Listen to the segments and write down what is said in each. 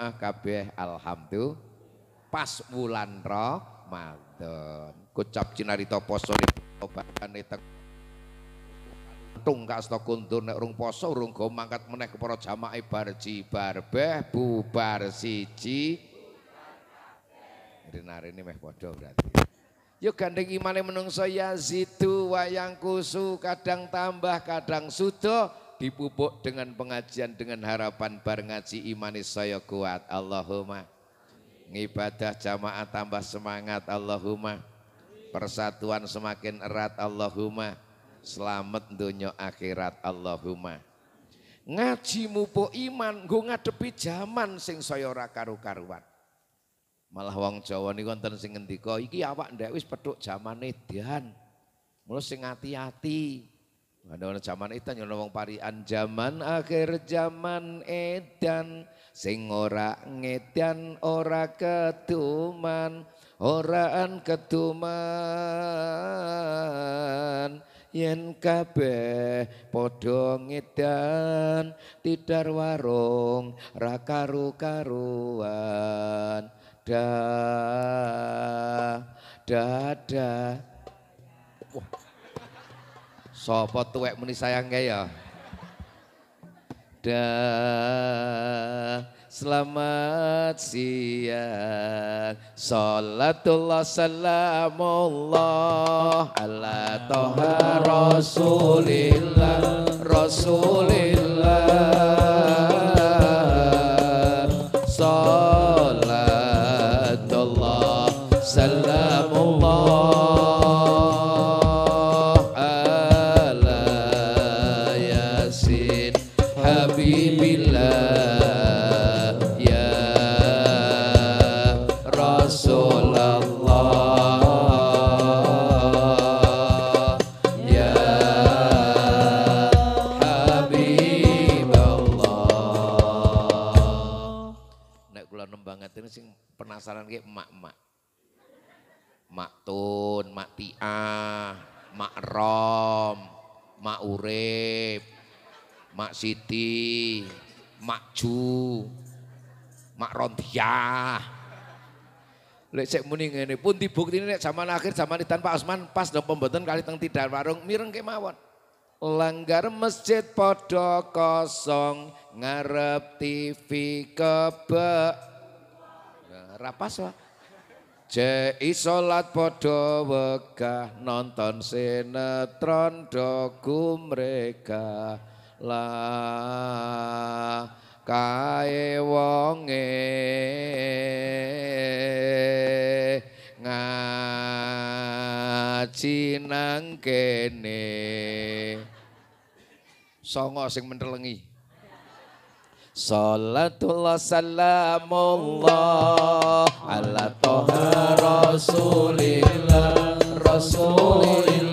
jamaah eh, kabeh alhamdulillah pas wulan Ramadan. Kocap cinarita poso obatane tek tungkak sto kundur nek rung poso rung go mangkat meneh keporo jamaah ibarji barbeh bubar siji rina ini meh bodoh berarti. Yuk gandeng imane menungso ya wayang kusu kadang tambah kadang sudo dipupuk dengan pengajian dengan harapan bar ngaji imanis saya kuat Allahumma ngibadah jamaah tambah semangat Allahumma persatuan semakin erat Allahumma selamat dunia akhirat Allahumma ngaji mupo iman nggo ngadepi zaman sing saya ora karu-karuan malah wong Jawa niku wonten sing ngendika iki awak ndek wis petuk zamane dan mulus sing hati hati Ngono zaman edan ya wong parian zaman akhir zaman edan sing ora ngedan ora keduman oraan keduman yen kabeh padha ngedan tidar warung ra karu-karuan da da da Sopo tuwek muni sayang ya. Da selamat siang Salatullah salamullah Ala toha rasulillah Rasulillah pasaran kayak emak-emak. Mak Tun, Mak Tia, Mak Rom, Mak Urip, Mak Siti, Mak Ju, Mak Rondiah. Lek sik muni ngene pun dibuktine nek zaman akhir zaman pak Usman pas do pembeton kali teng tidar warung mireng kemawon. Langgar masjid podo kosong ngarep TV kebak rapas wa. Je isolat podo wegah nonton sinetron doku mereka lah kae wonge ngaji nang kene songo sing menelengi Salatullah salamullah ala toha rasulillah rasulillah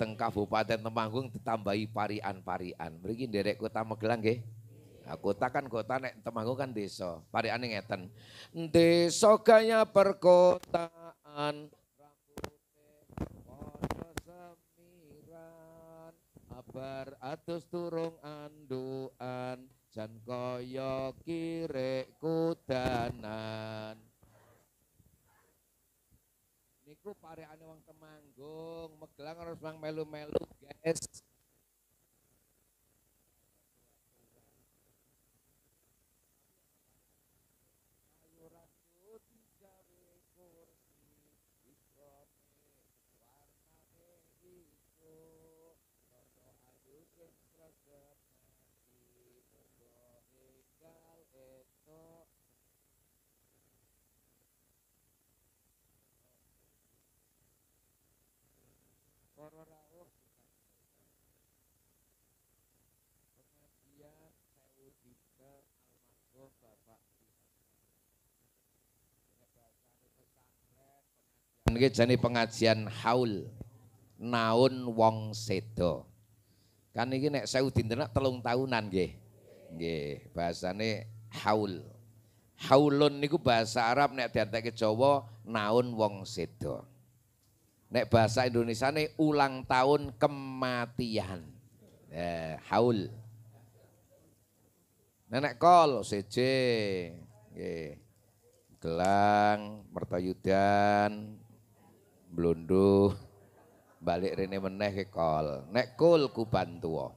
teng Kabupaten Temanggung ditambahi parian-parian. Mriki nderek kota Magelang nggih. Nah, kota kan kota nek Temanggung kan desa. Pariane ngeten. Desa gaya perkotaan Bar atus turung anduan jan koyo kirek kudanan Bro, pareane wong Temanggung, Magelang harus bang melu-melu, guys. Roro rawuh pengajian sewu dibel almarhum Bapak Ini jane pengajian haul naun wong sedo. Kan ini nek sewu dinten telung tahunan nggih. Nggih, bahasane haul. Haulun niku bahasa Arab nek ke Jawa naun wong sedo. Nek bahasa Indonesia nih ulang tahun kematian. Eh, haul. Nenek kol, cc, Nggih. Gelang, mertayudan, blundu, balik rene meneh ke kol. Nek kul kuban tuwa.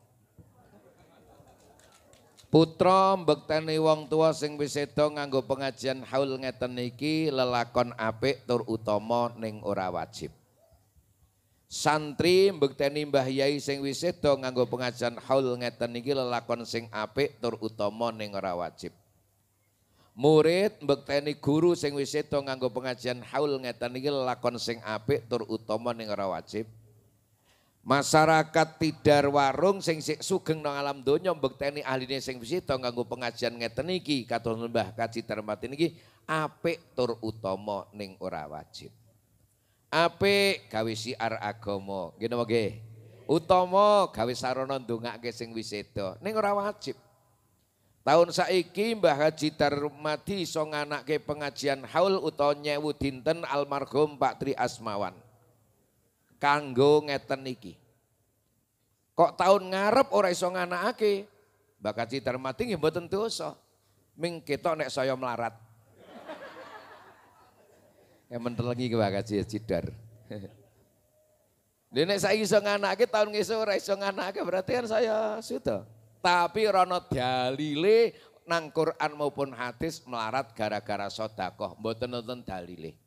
Putra mbekteni wong tua sing wis anggo nganggo pengajian haul ngeten iki lelakon apik tur utama ning ora wajib santri mbekteni Mbah Yai sing wis sedo nganggo pengajian haul ngeten niki lelakon sing apik tur utama ning ora wajib. Murid mbekteni guru sing wis sedo nganggo pengajian haul ngeten niki lelakon sing apik tur utama ning ora wajib. Masyarakat tidar warung sing sik sugeng nang alam donya mbekteni ahline sing wis sedo nganggo pengajian ngeten niki kados Mbah Kaji Termatin niki apik tur utama ning ora wajib. Apik gawe siar agama. Nggih Utomo nggih? Utama gawe sarana ndongake sing wis sedo. Ning ora wajib. Tahun saiki Mbah Haji Darmadi iso nganake pengajian haul utawa nyewu dinten almarhum Pak Tri Asmawan. Kanggo ngeten iki. Kok tahun ngarep ora iso nganakake? Mbah Haji Darmadi nggih mboten dosa. Ming ketok nek saya melarat. Yang lagi ke sih cidar. Dia saya iso nganake tahun ngisor ora iso nganake berarti kan saya sudah. Tapi rono dalile nang Quran maupun hadis melarat gara-gara sodakoh. Mboten nonton dalile.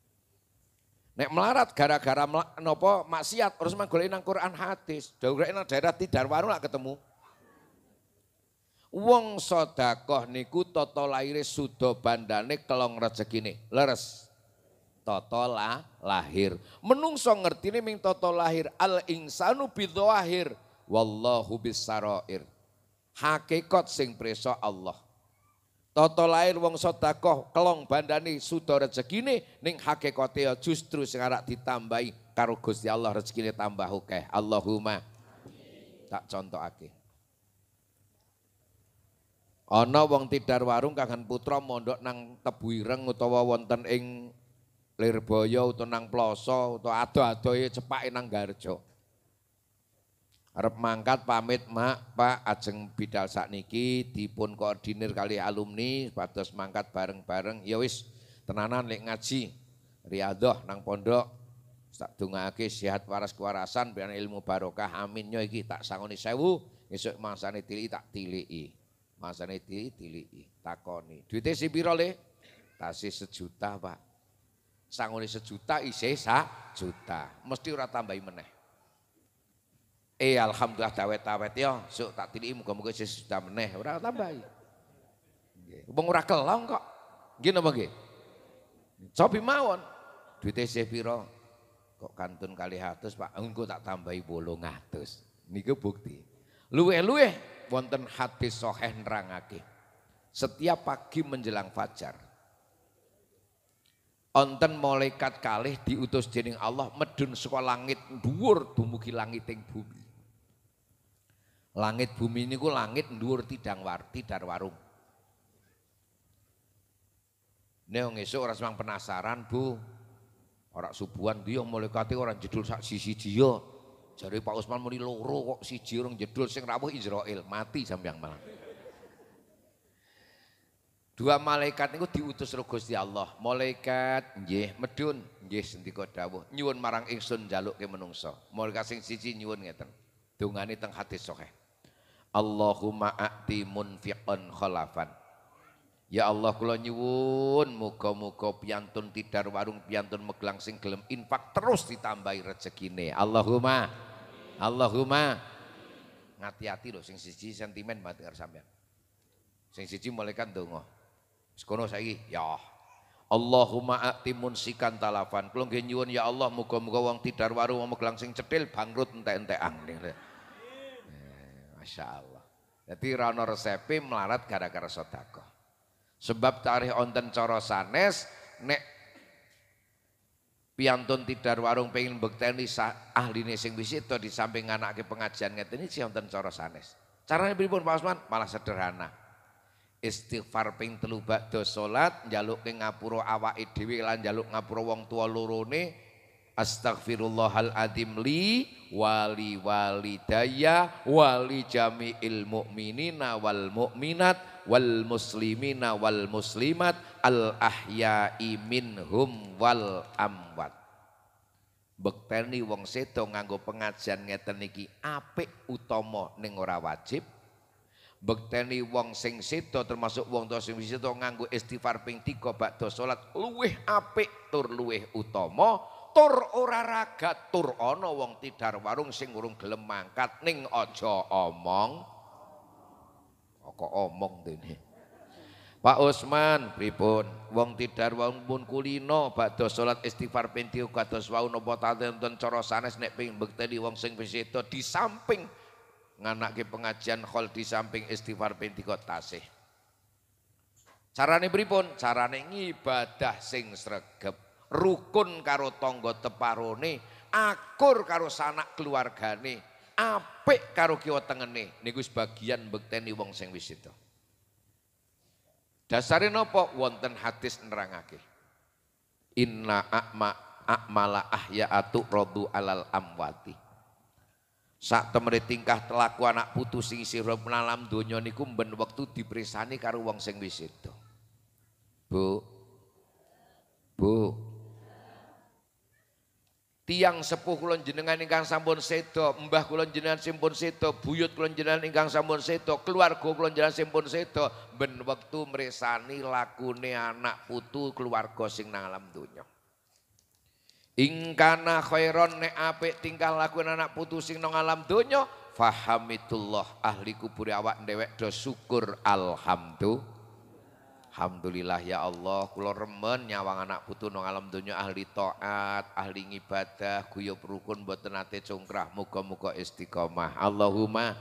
Nek melarat gara-gara nopo maksiat harus manggolin nang Quran hadis. gak enak daerah tidak warung lah ketemu. Wong sodakoh niku toto laire sudo bandane kelong ini Leres toto lah, lahir. Menungso ngerti ini ming toto lahir. Al insanu bidoahir. Wallahu bisaroir. Hakikat sing preso Allah. Toto lahir wong sotakoh kelong bandani sudo rezekine ning hakikate ya justru sekarat ditambahi karo Gusti Allah rezekine tambah akeh. Allahumma tak contohake. Ana wong tidar warung kangen putra mondok nang Tebuireng utawa wonten ing Lirboyo atau nang Ploso atau ado ya cepak nang Garjo. Arab mangkat pamit Mak, Pak ajeng bidal sakniki dipun koordinir kali alumni batas mangkat bareng-bareng. Ya wis tenanan lek ngaji riyadhah nang pondok tak dongake sehat waras kewarasan biar ilmu barokah Amin yo iki tak sangoni sewu esuk mangsane tili tak tiliki. Masane tili tiliki, takoni. Duite si pira, Le? Tasih sejuta, Pak. Sangone sejuta isih sak juta. Mesti ora tambahi meneh. Eh alhamdulillah tawet-tawet yo ya. sok tak tiliki muga-muga isih sejuta meneh, ora tambahi. Nggih. Wong ora kelong kok. Nggih napa nggih? Cobi mawon. Duite isih pira? Kok kantun kali hatus Pak, engko tak tambahi bolong atus. Niku bukti. Luwe-luwe wonten hadis soheh nerangake. Setiap pagi menjelang fajar, onten malaikat kalih diutus dening Allah medun saka langit dhuwur dumugi langiting bumi. Langit bumi niku langit dhuwur tidang warti dar warung. Nek esuk ora semang penasaran, Bu. Ora subuhan dia yo malaikate ora jedul sak sisi dia. Jare Pak Usman muni loro kok siji judul jedul sing rawuh Israel mati sampeyan malah. Dua malaikat niku diutus karo Gusti Allah. Malaikat nggih medun nggih sendika dawuh nyuwun marang ingsun njalukke menungsa. Malaikat sing siji nyuwun ngeten. Dungane teng hadis sahih. Allahumma a'ti munfiqan khalafan. Ya Allah kula nyuwun muga-muga piantun tidar warung piantun megelang sing gelem infak terus ditambahi rezekine. Allahumma Allahumma ngati-hati loh sing siji sentimen banget karo sampean. Sing siji malaikat ndonga. Sekono saiki, ya. Allahumma ati munsikan talafan. Kula nggih ya Allah muga-muga wong tidar waru wong meglang cetil bangkrut entek eh, Masya Allah. Jadi rano resepi melarat gara-gara sotako. Sebab tarikh onten coro sanes, nek piantun tidar warung pengin bekteni ahli sing wis itu di samping anak ke pengajian ngerti si onten coro sanes. Caranya pripun Pak Usman malah sederhana istighfar ping telu bakda salat njaluk ke ngapura awake dhewe lan njaluk ngapura wong tua lorone Astaghfirullahal adzim li wali walidaya wali jami'il mu'minina wal mu'minat wal muslimina wal muslimat al ahya'i minhum wal amwat bekteni wong sedo nganggo pengajian ngeten iki apik utama ning ora wajib bekteni wong sing sito termasuk wong dosa sing sedo nganggo istighfar ping 3 bakda salat luweh apik tur luweh utomo tur ora ragat tur ono wong tidar warung sing urung gelem mangkat ning ojo omong oh, kok omong dene Pak Usman pripun wong tidar wong pun kulino bakda salat istighfar ping 3 kados wau napa tanten cara sanes nek ping bekteni wong sing wis di samping nganake pengajian khol di samping istighfar beri Carane pripun? Carane ngibadah sing sregep, rukun karo tonggo teparone, akur karo sanak keluargane, apik karo kiwa tengene. Niku sebagian bekteni wong sing wis itu. Dasare napa wonten hadis nerangake. Inna a'ma ahya ahya'atu rodu alal amwati Sak temere tingkah telaku anak putus sing siro menalam donya niku ben waktu dipresani karo wong sing wis Bu. Bu. Tiang sepuh kulon jenengan ingkang sambon seto mbah kulon jenengan simbon seto buyut kulon jenengan ingkang sampun sedo, keluarga kulon jenengan sampun sedo, ben wektu meresani lakune anak putu keluarga sing nang alam Ingkana khairon nek apik tingkah laku anak putu sing nang alam donya fahamitullah ahli kubur awak dewek do syukur alhamdulillah. Alhamdulillah ya Allah kula remen nyawang anak putu nang alam donya ahli taat, ahli ibadah, guyub rukun mboten nate congkrah muga-muga istiqomah. Allahumma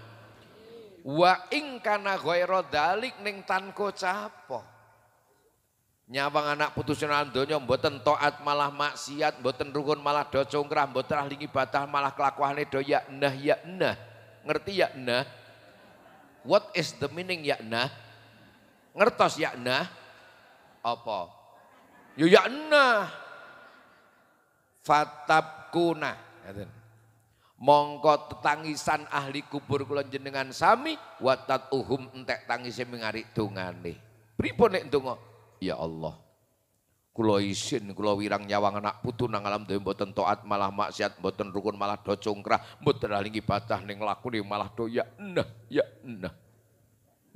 wa ingkana khairon dalik ning tanko capoh Nyawang anak putusin donya mboten toat malah maksiat, mboten rukun malah docongkrah mboten ahli ibadah malah kelakuannya doya ya nah ya nah. Ngerti ya nah? What is the meaning ya nah? Ngertos ya nah? Apa? Ya ya nah. kuna Mongko tetangisan ahli kubur kulon jenengan sami watat uhum entek tangisi mengarit dungane. Pripun nek ya Allah kula isin kula wirang nyawang anak putu nang alam dhewe mboten taat malah maksiat mboten rukun malah do congkrah mboten ahli ibadah ning lakune malah do ya enah ya enah.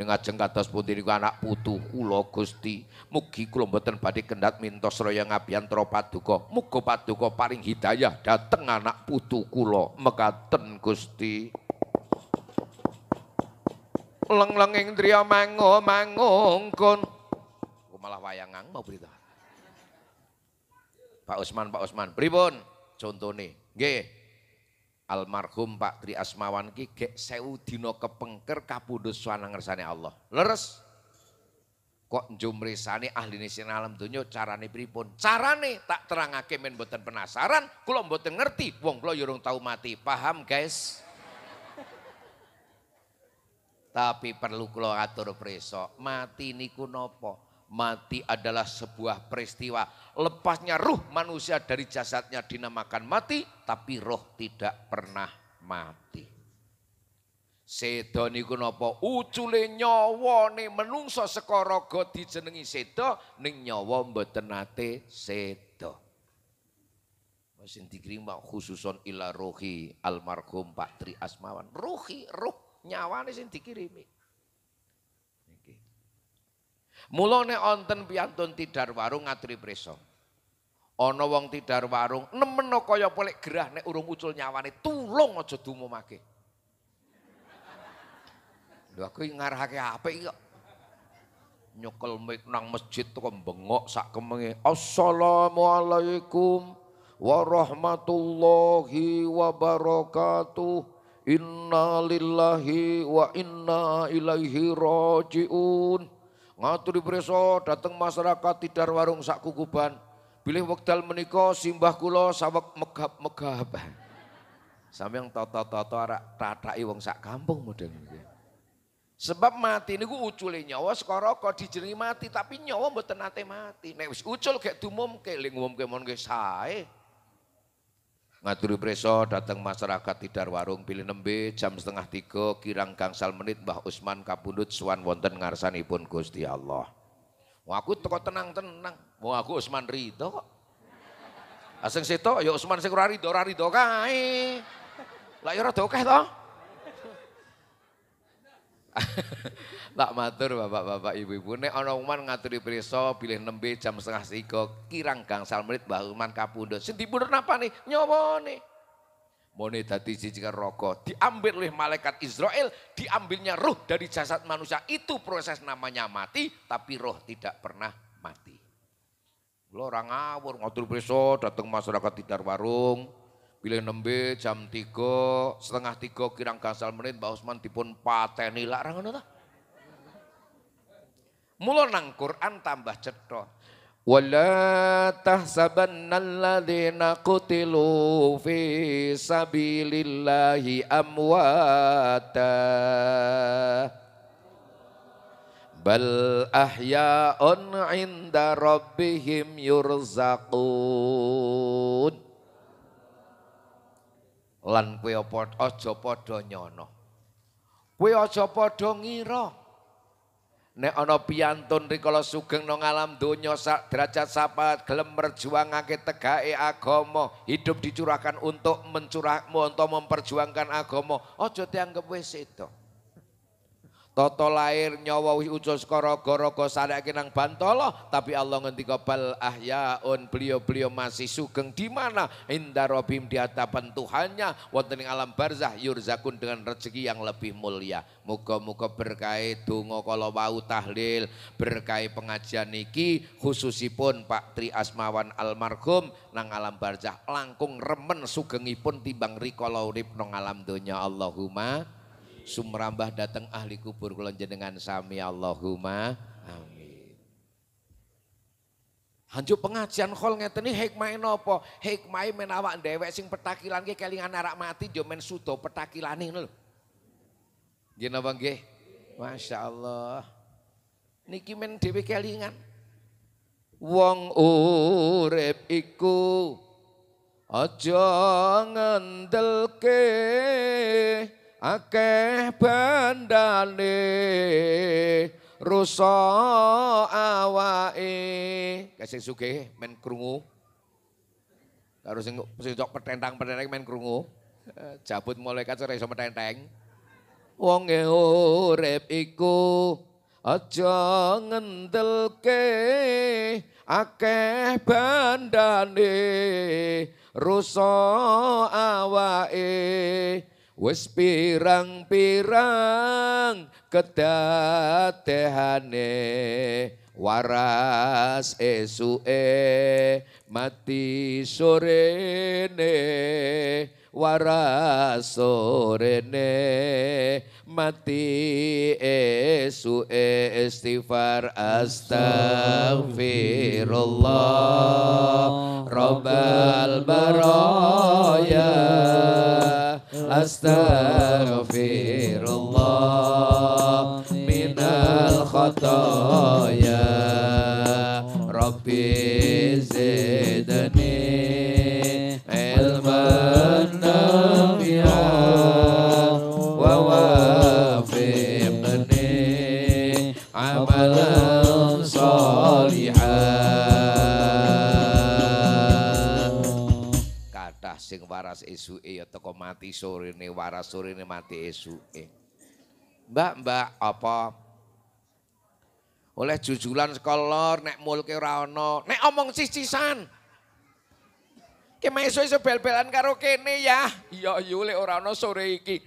Dengan ajeng kados pundi niku anak putu kula Gusti mugi kula mboten badhe kendhat mintos raya tro paduka muga paduka paring hidayah dateng anak putu kula mekaten Gusti leng leng triya mangu mangung kun malah wayangang mau berita. Pak Usman, Pak Usman, contoh nih G Almarhum Pak Tri Asmawan ki ge sewu dino kepengker Kapudus swana ngersane Allah. Leres. Kok njumresane ahline sin alam nih carane pripun? Carane tak terangake men mboten penasaran, kulo mboten ngerti, wong kulo yurung ya tahu mati. Paham, guys? Tapi perlu kulo atur preso. mati niku nopo Mati adalah sebuah peristiwa. Lepasnya ruh manusia dari jasadnya dinamakan mati, tapi roh tidak pernah mati. Sedo niku nopo Ucule nyawane menungso di dijenengi sedo ning nyawa mbetenate sedo. Mesin dikirimak khususon ila rohi almarhum Pak Tri Asmawan. Rohi, roh nyawane sing dikirimi. Mula nek wonten piantun tidar warung ngatri preso. Ana wong tidar warung nemen kaya polek gerah nek urung ucul nyawane tulung aja dumumake. Lha aku ngarahake apik kok. Nyokel mik nang masjid kok bengok sak kemenge. Assalamualaikum warahmatullahi wabarakatuh. Inna lillahi wa inna ilaihi rajiun. Ngaturi preso datang masyarakat tidar warung sak kukuban. pilih wekdal menika simbah kulo sawek megap-megap. yang tata-tata arak tataki wong sak kampung model Sebab mati ini niku ucule nyawa sekarang kok dijenengi mati tapi nyawa mboten nate mati. Nek ucul kayak gek kayak ling kayak mon sae ngaturi preso datang masyarakat tidar warung pilih nembe jam setengah tiga kirang gangsal menit Mbah Usman kapundut suan wonten pun Gusti Allah mau aku toko tenang-tenang mau aku Usman Ridho aseng seto ya Usman sekurari ora rido ora rido lah ya ora to tak matur bapak-bapak ibu-ibu. Nek ana uman ngaturi pirsa pilih nembe jam setengah sega kirang gangsal menit Mbah Uman kapundhut. Sing dipundhut napa nih? Nyawane. Mone dadi jijikan rogo, diambil oleh malaikat Israel, diambilnya ruh dari jasad manusia. Itu proses namanya mati, tapi roh tidak pernah mati. Lo orang ngawur, ngatur besok, datang masyarakat tidar warung, pilih nembe jam tiga setengah tiga kirang gasal menit Mbak Usman dipun pateni lak ngono ta? Mula nang Quran tambah cetha. Wala tahsabannalladzina qutilu fi sabilillahi amwata bal ahya'un 'inda rabbihim yurzaqun lan kowe apa aja padha nyono. Kowe aja padha ngira nek ana piyantun rikala sugeng nang alam donya sak derajat sapat gelem merjuangake tegake agama, hidup dicurahkan untuk mencurah untuk memperjuangkan agama, aja dianggep wes itu. Toto lair nyawa wis ucul skoro goroko sadake nang bantolo tapi Allah ngendika bal ahyaun beliau-beliau masih sugeng di mana inda robim di hadapan Tuhannya wonten alam barzah yurzakun dengan rezeki yang lebih mulia muga-muga berkahi donga kala wau tahlil berkahi pengajian niki khususipun Pak Tri Asmawan almarhum nang alam barzah langkung remen sugengipun timbang rikala urip nang alam donya Allahumma sumrambah datang ahli kubur kulon jenengan sami Allahumma amin. Hancur pengajian kol ngeteni hikmai nopo nopo, Hikmahe menawak dewek sing petakilan ke kelingan arak mati jomen suto petakilan petakilane ngono lho. masya Allah. nggih? Niki men dewek kelingan. Wong urep iku aja ngendelke akeh bandane rusa awake kasing sugih men krungu karo sing sing petentang petentang men krungu jabut malaikat ora iso metenteng wong e urip iku aja ngendelke akeh bandane rusa awake Wes pirang-pirang kedatehane waras esue mati sorene waras sorene mati esue istighfar astagfirullah. robbal baraya أستغفر الله من الخطايا ربي waras esuke ya teko mati sorene waras sorene mati esuke. Mbak-mbak apa oleh jujulan sekolor nek mulke ora ana, nek omong sisisan. sisan Ki iso bel-belan karo kene ya. Iya yo iya, lek ora ana sore iki.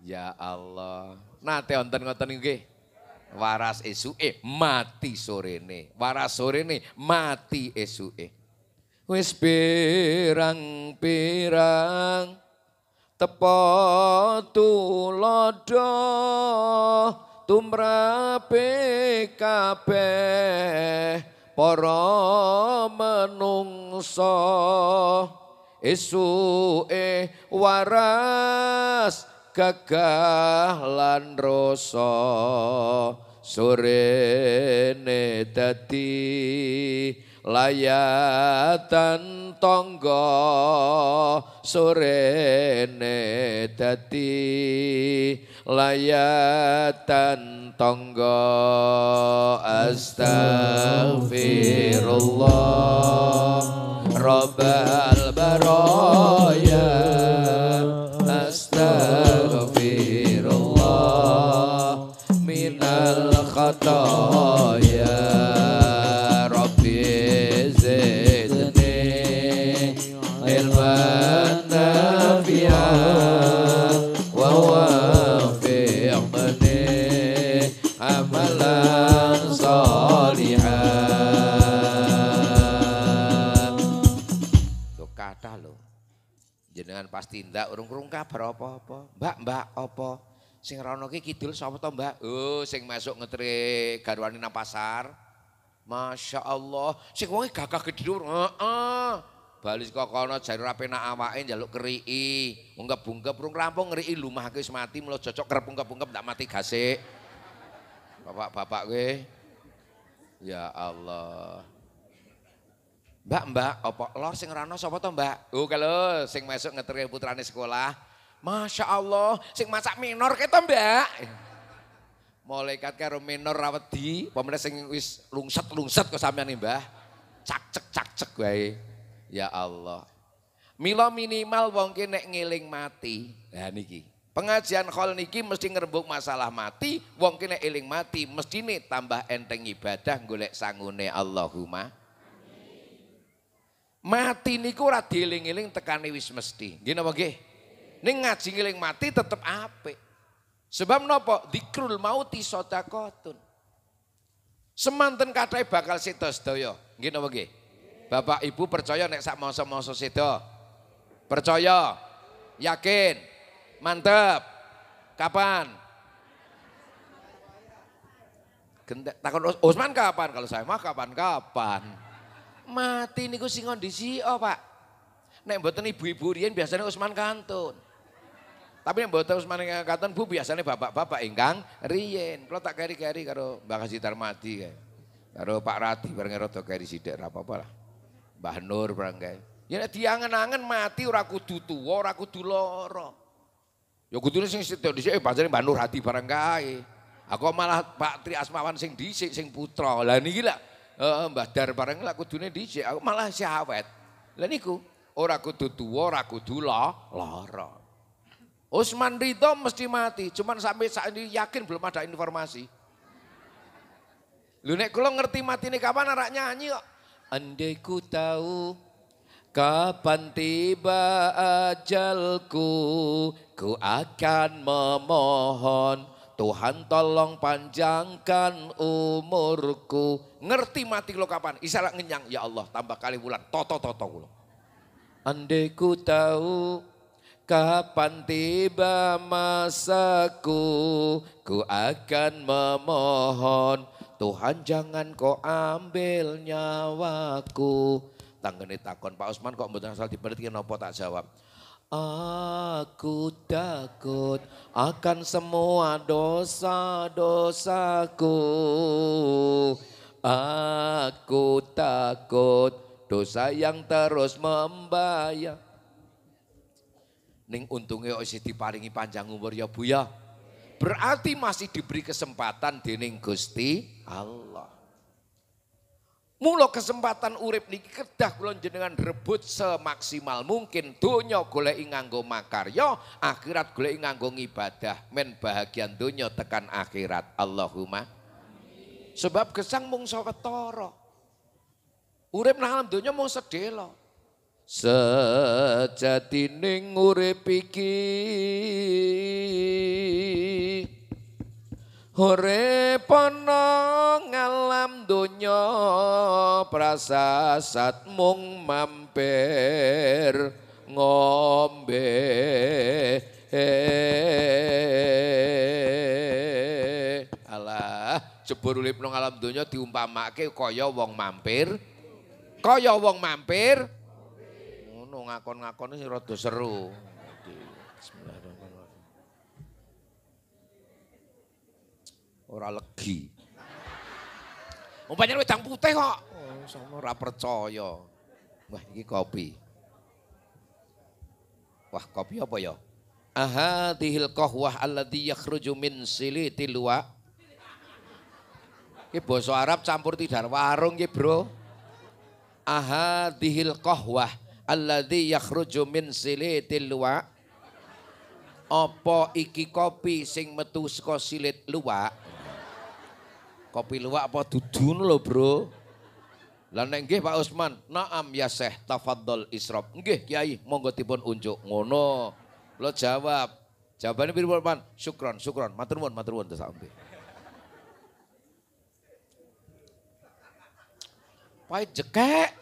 Ya Allah. Nate wonten ngoten nggih. waras esuke mati sorene waras sorene mati esuke wis pirang-pirang tepo tulodo tumrape kabeh para menungso isu e waras gagah lan rasa sorene dadi layatan tonggo sorene dadi layatan tonggo astagfirullah robbal baraya astagfirullah minal khata pasti ndak urung-urung kabar apa-apa. Mbak, Mbak apa? Sing rono ki kidul sapa to, Mbak? Oh, sing masuk ngetri garwane nang pasar. Masya Allah, sing wonge gagah gedhur. Heeh. Balis kok kono jar rapi penak awake njaluk keriki. Ungkep-ungkep rung rampung ngeri lumah ke mati melo cocok kerap ungkep ungkep ndak mati gasik. Bapak-bapak kowe. Ya Allah. Mbak, mbak, opo lo sing rano sapa to, Mbak? Oh, kalau sing masuk ngeterin putrane sekolah. Masya Allah, sing masak minor keto, Mbak. Malaikat karo minor rawat di, pemerintah sing wis lungset-lungset ke sampean nih, mbak. Cak-cek-cak-cek wae. Ya Allah. milo minimal wong nek ngiling mati. Nah niki. Pengajian khol niki mesti ngerembuk masalah mati, wong nek ngiling mati mesti nih tambah enteng ibadah golek sangune Allahumma Mati niku ora dieling-eling tekane wis mesti. Nggih napa nggih? Ning ngaji ngeling mati tetep apik. Sebab nopo dikrul mauti sadaqatun. Semanten kathah bakal sedo sedaya. Nggih napa Bapak Ibu percaya nek sak mangsa-mangsa sedo. Percaya? Yakin? Mantep. Kapan? Gendek. takon Usman kapan? Kalau saya mah kapan-kapan. Mati niku sing kondisi oh Pak. Nek mboten ibu-ibu riyen biasanya Usman Kantun. Tapi yang buat Usman Kantun Bu biasanya bapak-bapak ingkang rien. Kalau tak kari-kari karo Mbak Kasih mati Karo Pak Rati bareng roto kari sidik apa-apa lah. Mbah Nur bareng Ya nek diangen-angen mati ora kudu tuwa, ora kudu lara. Ya kudune sing sedo dhisik eh pancen Mbah Nur hati barangnya. Aku malah Pak Tri Asmawan sing dhisik sing putra. Lah niki lah Heeh, Mbah Dar bareng lak kudune dhisik, aku malah syahwat. Lah niku ora kudu tuwa, ora kudu lara. Usman Ridho mesti mati, cuman sampai saat ini yakin belum ada informasi. Lu nek kula ngerti mati ini kapan arak nyanyi kok. Andai ku tahu Kapan tiba ajalku, ku akan memohon Tuhan tolong panjangkan umurku. Ngerti mati lo kapan? Isyarat ngenyang. Ya Allah tambah kali bulan. Toto toto kulo. Andai ku tahu Kapan tiba masaku, ku akan memohon. Tuhan jangan kau ambil nyawaku. Tanggani takon Pak Usman kok mboten asal dibenet nopo tak jawab. Aku takut akan semua dosa-dosaku. Aku takut dosa yang terus membayar. Ning untungnya isi diparingi panjang umur ya Bu ya. Berarti masih diberi kesempatan dening Gusti Allah. Mula kesempatan urip niki kedah kula jenengan rebut semaksimal mungkin donya goleki nganggo makarya, akhirat goleki nganggo ibadah, men bahagian donya tekan akhirat. Allahumma Sebab gesang mungso sawetara. Urip nang alam donya mung sedhela. Sejatining urip iki Hore pono alam dunyo prasasat mung mampir ngombe. Alah, jebur ulip nong alam dunyo diumpamake kaya wong mampir. Kaya wong mampir. Ngono ngakon-ngakon rada seru. Ora legi. Wong pancen wedang putih kok. Oh, sama ora percaya. Wah, iki kopi. Wah, kopi apa ya? Aha kohwah alladhi yakhruju min silitil wa. Ini bahasa Arab campur tidak warung ki, Bro. dihil kohwah alladhi yakhruju min silitil wa. Apa iki kopi sing metu saka silit luwak? Kopi luwak apa dudun lo Bro? Lah nek nggih Pak Usman, naam ya Syekh, tafadhol isrob. Nggih Kiai, monggo dipun unjuk. Ngono. Lo jawab. Jawabane pripun, Pan? Syukron, syukron. Matur nuwun, matur nuwun sampe. Pahit jekek.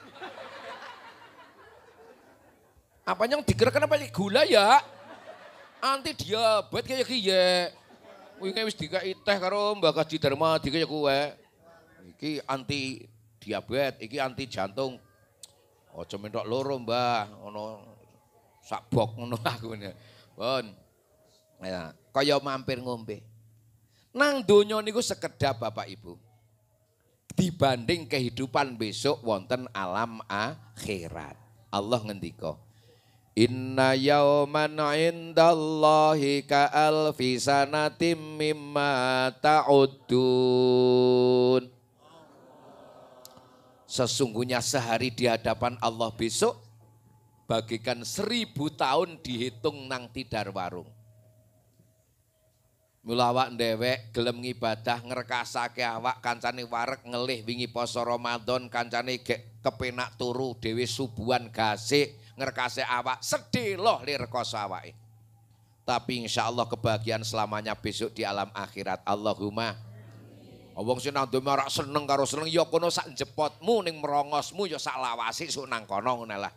Apanya yang digerakkan apa gula ya? Anti diabet kayak kiye. Kowe wis dikai teh karo Mbak Kasdi Dharma dikaya kuwe, Iki anti diabetes, iki anti jantung. Aja mentok loro, Mbah, ono sak bok ngono aku ne. Pun. Ya, kaya mampir ngombe. Nang donya niku sekedap Bapak Ibu. Dibanding kehidupan besok wonten alam akhirat. Allah ngendika, Inna yawman indallahi ka sanatim mimma ta'udun. Sesungguhnya sehari di hadapan Allah besok bagikan seribu tahun dihitung nang tidar warung. Mulawak ndewek gelem ngibadah ngrekasake awak kancane warek ngelih wingi poso Ramadan kancane gek kepenak turu dewi subuhan gasik ngerkase awak sedih loh lirkos awak, Tapi insya Allah kebahagiaan selamanya besok di alam akhirat. Allahumma. Oh, wong sing nang dunya ora seneng karo seneng ya kono sak jepotmu ning merongosmu ya sak lawasi sok nang kono ngono lah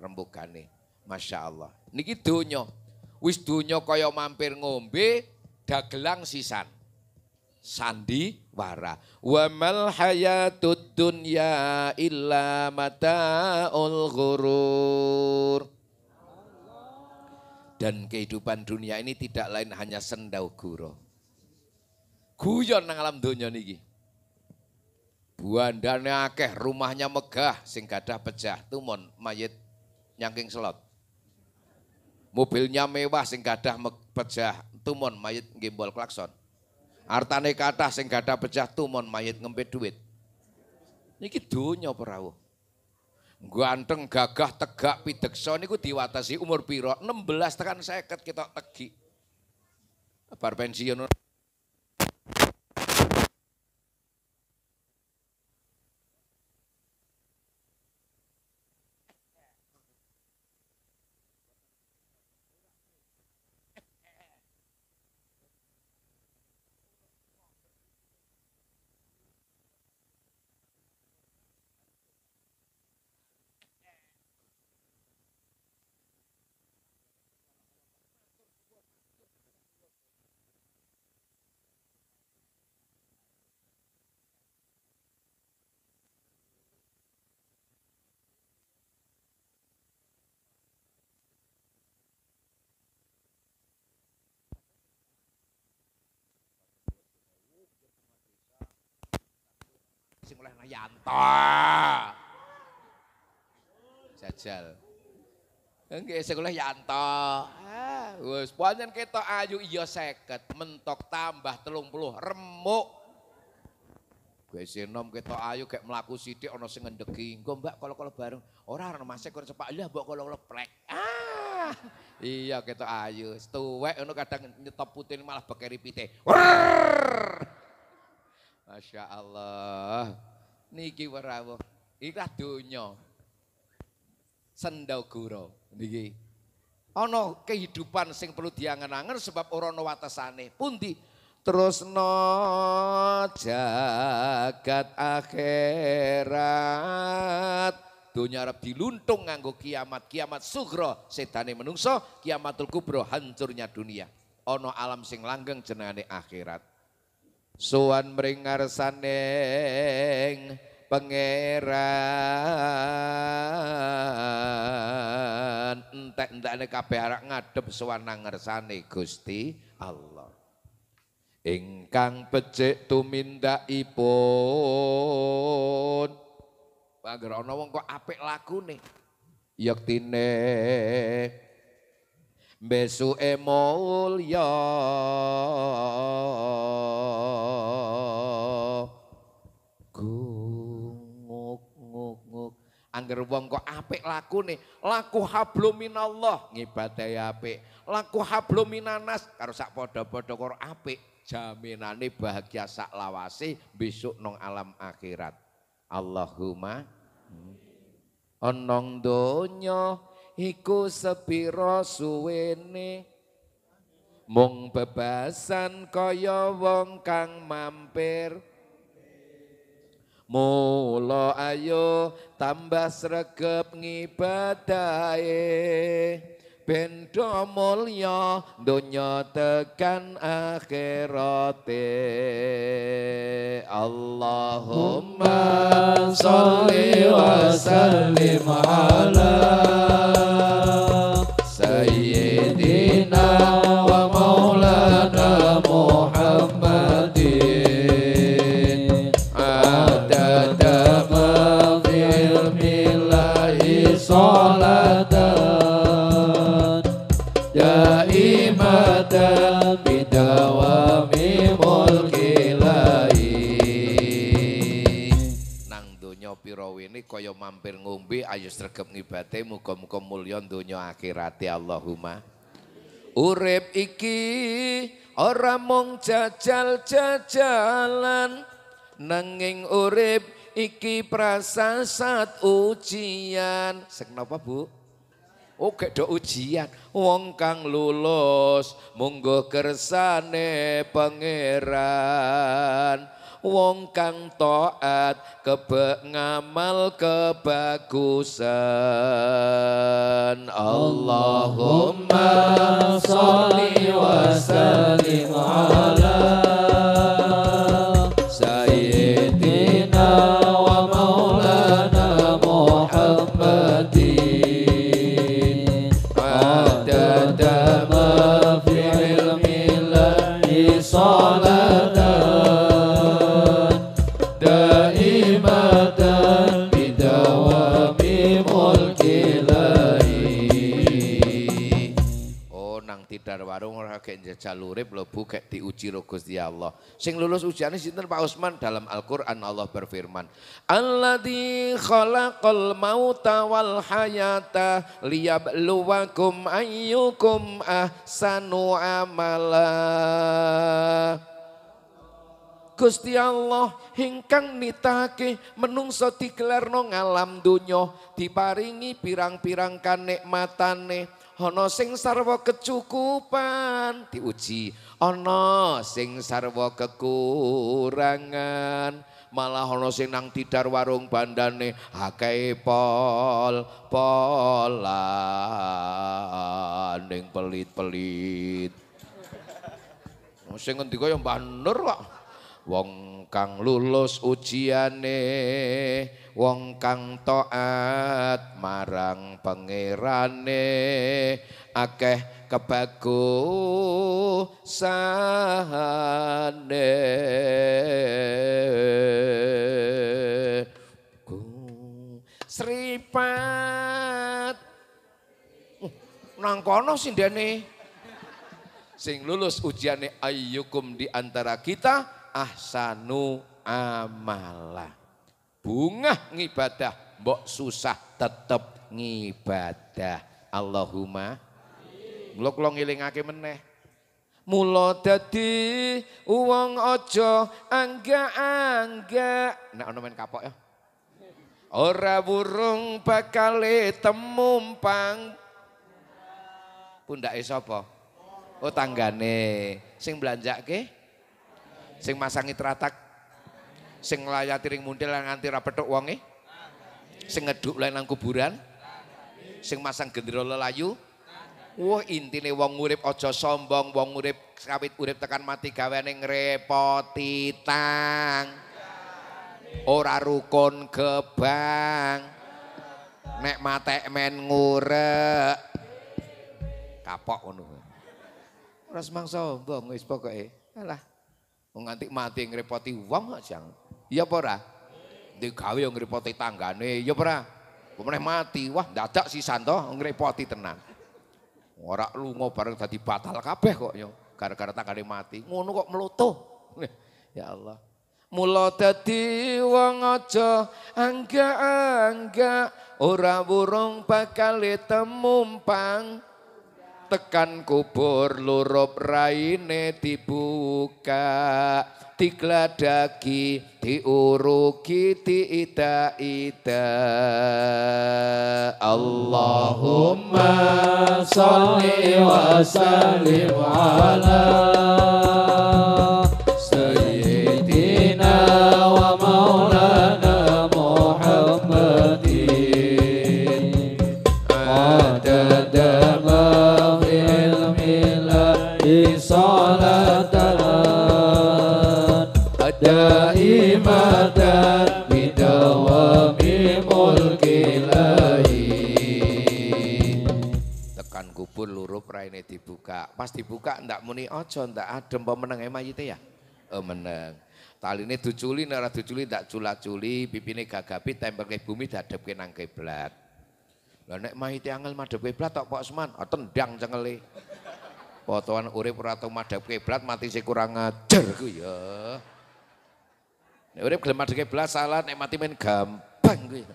rembugane. Masya Allah. Niki donya. Wis donya kaya mampir ngombe dagelang sisan. Sandi parah. Wa mal hayatud dunya illa mata'ul ghurur. Dan kehidupan dunia ini tidak lain hanya sendau guru. Guyon nang alam dunia niki. Buandane akeh, rumahnya megah, sing gadah pecah tumon mayit nyangking selot. Mobilnya mewah sing gadah pecah tumon mayit nggih klakson. Artane kathah sing ada pecah tumon mayit ngempet duit. Niki donya perahu. Ganteng, gagah, tegak, pideksa niku diwatasi umur piro? 16 tekan 50 kita tegi. Bar pensiun sing oleh Nayanta. Jajal. Enggak, sing oleh Yanto. Ah, wes, pancen ketok ayu iya 50, mentok tambah 30 remuk. Gue sih nom kita ayu kayak melaku sidi ono sing ngendeki. Gue mbak kalau kalau bareng orang orang masih kurang cepat lah buat kalau kalau plek. Ah iya kita ayu. Setuwe, ono kadang nyetop putin malah pakai ripite. Masya Allah. Niki warawo. Ika dunyo. sendau guru. niki. ono kehidupan sing perlu diangan-angan sebab orang ana watesane. terus no jagat akhirat dunia Arab diluntung nganggo kiamat kiamat sugro setane menungso kiamatul kubro hancurnya dunia ono alam sing langgeng jenane akhirat suan mringarsaning pangeran entek-entekne kabeh arek ngadep suan ngersane Gusti Allah ingkang becik tumindakipun pager ana wong kok apik lagune yektine besuke mulya anggere wong kok apik lakune laku hablum minallah ngibate apik laku hablum minanas karo sak padha-padha karo apik jaminane bahagia sak lawase nang alam akhirat Allahumma amin onong donya iku sepiro suwene mung bebasan kaya wong kang mampir mulo ayo tambah sregep ngibadae benda mulya donya tekan akhirat Allahumma sholli wa sallim ala sayyidina kaya mampir ngombe ayo sregep ngibate muga-muga mulya donya akhirat Allahumma urip iki ora mung jajal-jajalan nanging urip iki prasasat ujian sing napa Bu Oke oh, do ujian wong kang lulus munggo kersane pangeran wong kang toat kebek ngamal kebagusan Allahumma sholli wa sallim ala jalurip lebu kek diuji ro Gusti Allah. Sing lulus ujiane sinten Pak Usman dalam Al-Qur'an Allah berfirman, "Alladzi khalaqal mauta wal hayata liyabluwakum ayyukum ahsanu amala." Gusti Allah hingkang nitake menungso digelarno ngalam dunyo diparingi pirang-pirang kanikmatane ana sing sarwa kecukupan diuji ana sing sarwa kekurangan malah ana sing nang tidar warung bandane akeh pol polan ning pelit-pelit sing ngendika ya Mbah Nur kok wong kang lulus ujiane wong kang toat marang pangerane akeh ku Sripat uh, nang kono sindene sing lulus ujiane ayyukum di antara kita ahsanu amala bunga ngibadah mbok susah tetep ngibadah Allahumma Mula kula ngelingake meneh. Mula dadi uang ojo, angga-angga. Nek ana men kapok ya. Ora burung bakal temumpang Pundake sapa? Oh tanggane. Sing blanjake? Sing masangi teratak sing nglayati ring mundil lan nganti ra pethuk wonge sing ngeduk lan nang kuburan sing masang gendrola layu Wah intine wong urip aja sombong, wong urip kawit urip tekan mati gaweane ngrepoti tang. Ora rukun gebang. Nek matek men ngurek. Kapok ngono. Ora semang sombong wis pokoke. Alah. nganti mati ngrepoti wong kok jang. Iya apa ora? Digawe yang ngrepoti tanggane, iya apa ora? Pemeneh mati, wah dadak si Santo ngrepoti tenan. Ora lunga bareng tadi batal kabeh kok yo, gara-gara tanggane mati. Ngono kok meloto, Ya Allah. Mula dadi wong aja angga-angga ora burung bakal temumpang tekan kubur lurup raine dibuka digladagi diurugi diida ida Allahumma sholli wa sallim ala ini dibuka. Pas dibuka ndak muni ojo ndak adem pemeneng eh, mayite ya. Oh meneng. Taline diculi nek ora diculi ndak cula-culi, pipine gagapi tempelke bumi dadepke nang kiblat. Lah nek mayite angel madhep kiblat tok Pak Osman, oh, ah, tendang cengele. Potongan urip ora tau madhep kiblat mati si kurang ajar ku ya. Nek urip gelem madhep kiblat salah nek mati men gampang ku ya.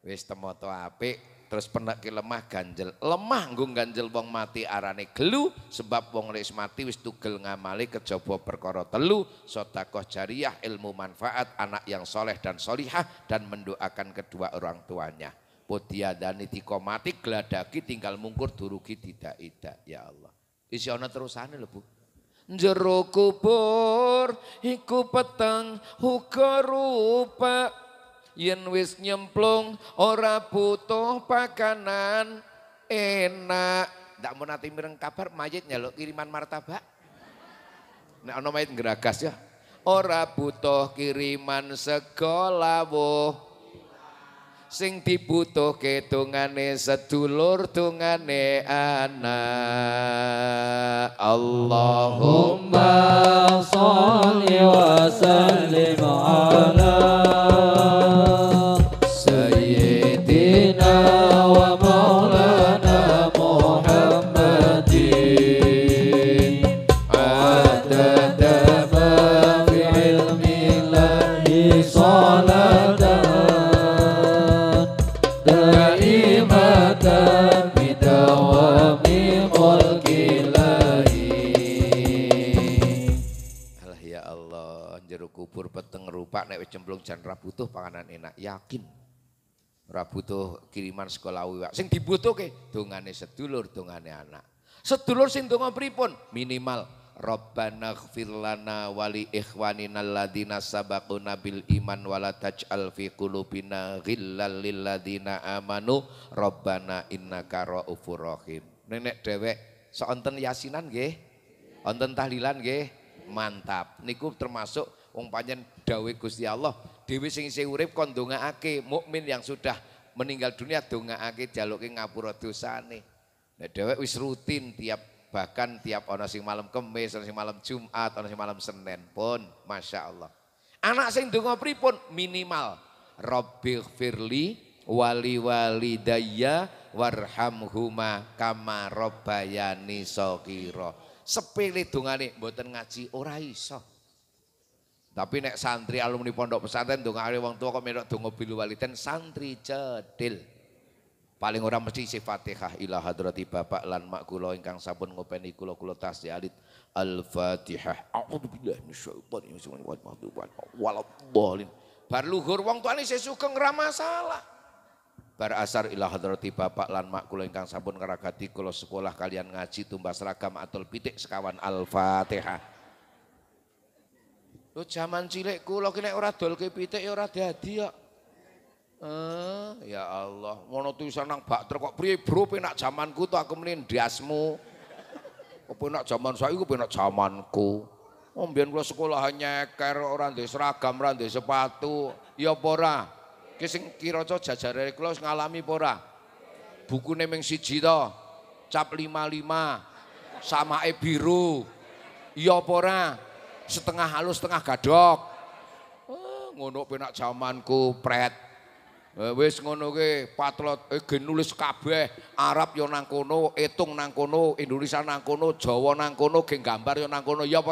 Wis temoto apik terus ke lemah ganjel. Lemah nggung ganjel wong mati arane gelu sebab wong wis mati wis tugel ngamali kejaba perkara telu sedekah jariah ilmu manfaat anak yang soleh dan solihah dan mendoakan kedua orang tuanya. tiko mati geladaki tinggal mungkur durugi tidak ida ya Allah. Isi ana terusane lho Bu. Jero kubur iku peteng uga rupa Yen wis nyemplung ora butuh pakanan enak. Ndak mau nanti mireng kabar mayit lo kiriman martabak. Nek ana mayit ngeragas ya. Ora butuh kiriman sego lawuh. sing dibutuhke tungane sedulur tungane anak Allahumma shalli wa sallim ala nek wis cemplung jan ra butuh panganan enak, yakin. Ra butuh kiriman sekolah wiwak. Sing dibutuhke dongane sedulur, dongane anak. Sedulur sing donga pripun? Minimal Rabbana ighfir lana wali ikhwanina alladzina sabaquna bil iman wala taj'al fi qulubina ghillal lil ladzina amanu Rabbana innaka raufur rahim. Nenek dewek seonten yasinan nggih? Onten tahlilan nggih? Mantap. Niku termasuk Wong panjen dawe Gusti Allah, Dewi sing isih urip kon ndongaake mukmin yang sudah meninggal dunia ndongaake jaluke ngapura dosane. Nah, dhewe wis rutin tiap bahkan tiap ana sing malam kemis, ana sing malam Jumat, ana sing malam Senen pun Masya Allah. Anak sing donga pripun minimal Firli wali Wali Warham Huma kama rabbayani sokiro sepilih dongane mboten ngaji ora iso. Tapi nek santri alumni pondok pesantren dong hari wong tua kok merok donga bil waliten santri cedil. Paling orang mesti si Fatihah ilah hadrati bapak lan mak kula ingkang sabun ngopeni kulo tas di alit Al-Fatihah. A'udzubillahi minasyaitonir rajim. Wallahualim. Bar luhur wong saya suka ra salah Bar asar ilah hadrati bapak lan mak kula ingkang sabun ngragati kulo sekolah kalian ngaji tumbas ragam atau pitik sekawan Al-Fatihah. Lo jaman cilik kula ki nek ora dolke pitik ya ora dadi kok. Eh, ya Allah, ngono tulisan nang bak ter kok priye bro penak jaman ku, to aku meneh ndiasmu. Apa penak jaman saiki ku penak jaman ku. Om, oh, biyen kula sekolah nyeker ora ndek seragam ora ndek sepatu. Ya apa ora? Ki sing kira-kira jajare kula ngalami apa ora? Bukune mung siji to. Cap 55. Samae biru. Ya apa ora? setengah halus, setengah gadok. Eh, ngono penak zamanku pret. Eh, wis ngono ke patlot eh, nulis kabeh Arab yo nang kono, Etung nang kono, Indonesia nang kono, Jawa nang kono, ge gambar yo nang kono ya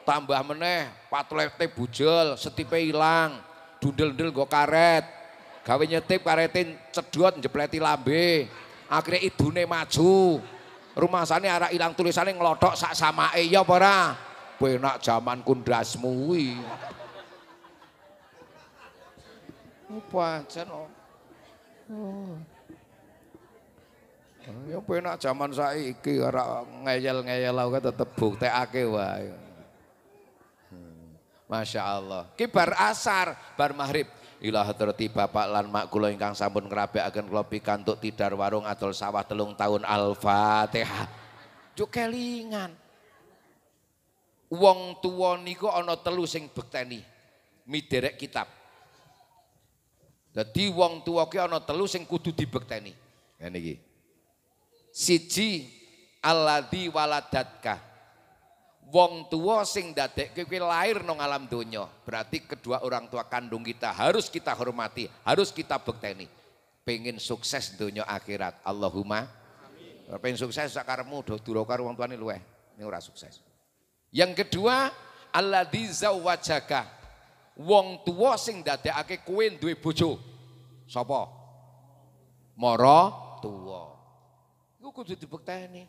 Tambah meneh patlete bujel, setipe hilang dundel-dundel go karet. Gawe nyetip karetin cedot jepleti lambe. Akhirnya idune maju. rumah sani arah ilang tulisannya ngelodok sak sama ya apa penak zaman kundasmu kuwi. Pancen oh? oh. Ya penak saya saiki ora ngeyel-ngeyel aku kan tetep buktekake wae. Hmm. Masya Allah. Kibar asar, bar maghrib. Ilah terti bapak lan mak kula ingkang sampun agen klopi kantuk tidar warung atau sawah telung tahun Al-Fatihah. Cuk kelingan. Wong tua niku ana telu sing bekteni miderek kitab. jadi wong tua ki ana telu sing kudu dibekteni. Ngene iki. Siji alladzi waladatka. Wong tua sing dadekke kuwi lahir nong alam donya. Berarti kedua orang tua kandung kita harus kita hormati, harus kita bekteni. Pengen sukses donya akhirat. Allahumma Pengen sukses sakarepmu do duraka wong tuane luweh. Ini ora sukses. Yang kedua, Allah zawwajaka. Wong tua sing ake kowe duwe bojo. Sapa? Moro tua. Gue kudu dibekteni.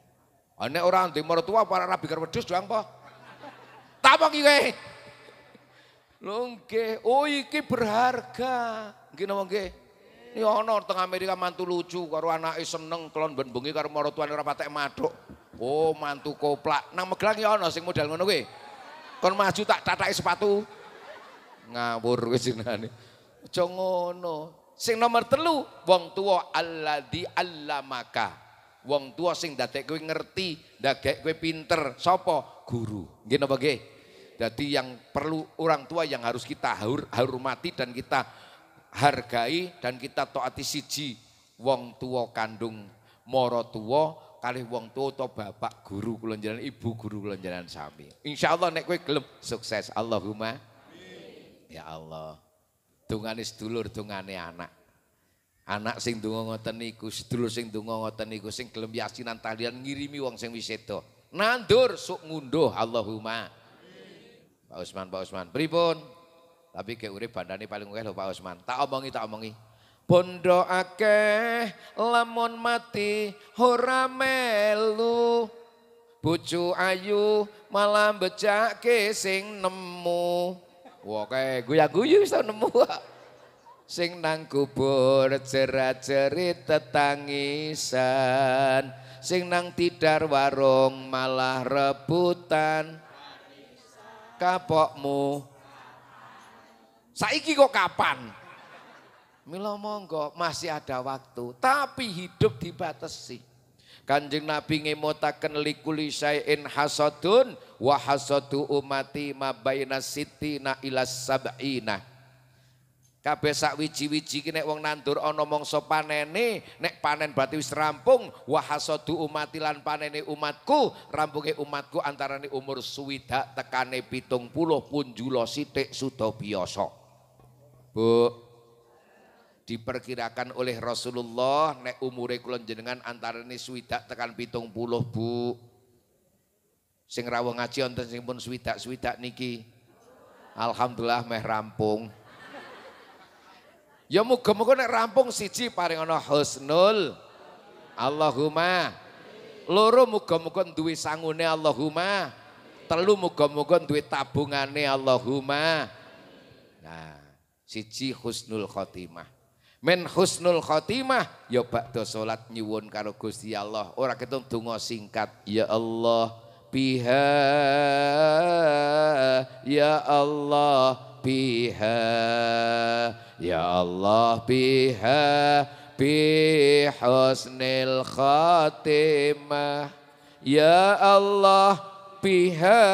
orang di moro tua para rabi karo doang po. Tapa iki Lungke, oh iki berharga. Gini napa Ini honor tengah Amerika mantu lucu karo anak seneng kelon ben bengi karo tua ini rapatek maduk. Oh, mantu koplak. Nang megelang ya ono sing modal ngono kuwi. Kon maju tak tatake sepatu. Ngawur wis jenane. Aja ngono. Sing nomor telu, wong tua alladzi allamaka. Wong tua sing dadek kowe ngerti, dadek kowe pinter. Sopo? Guru. Nggih napa nggih? Jadi yang perlu orang tua yang harus kita hormati dan kita hargai dan kita taati siji wong tua kandung moro tua kali wong tua bapak guru kula ibu guru kula jalan Insya Allah nek kue gelem sukses Allahumma. Amin. Ya Allah. Dungane sedulur, dungane anak. Anak sing donga ngoten niku, sedulur sing donga ngoten niku sing gelem yasinan talian ngirimi wong sing wiseto, Nandur suk ngunduh Allahumma. Amin. Pak Usman, Pak Usman, pripun? Tapi ke urip bandane paling akeh lho Pak Usman. Tak omongi, tak omongi. Bondo akeh lemon mati ora melu bucu ayu malam becak ke sing nemu woke guya guyu bisa nemu sing nang kubur jerat jerit tetangisan sing nang tidar warung malah rebutan kapokmu saiki kok kapan Mila monggo masih ada waktu, tapi hidup dibatasi. Kanjeng Nabi ngemotaken likuli syai'in hasadun wa hasadu umati ma baina sitina ila sab'ina. Kabeh sak wiji-wiji ki nek wong nandur ana mangsa panene, nek panen berarti wis rampung, wa hasadu umati lan panene umatku, rampunge umatku antarane umur suwidak tekane pitung puluh punjula sithik suda biasa. Bu, diperkirakan oleh Rasulullah nek umure kula jenengan antarane swidak tekan pitung puluh Bu. Sing rawuh ngaji wonten sing pun swidak-swidak niki. Alhamdulillah meh rampung. Ya muga-muga nek rampung siji paring ana husnul. Allahumma. Loro muga-muga duwe sangune Allahumma. Telu muga-muga duwe tabungane Allahumma. Nah, siji husnul khotimah. Men husnul khotimah ya bakda salat nyuwun karo Gusti Allah. Ora ketung donga singkat ya Allah biha ya Allah biha ya Allah biha bi husnil khatimah ya Allah biha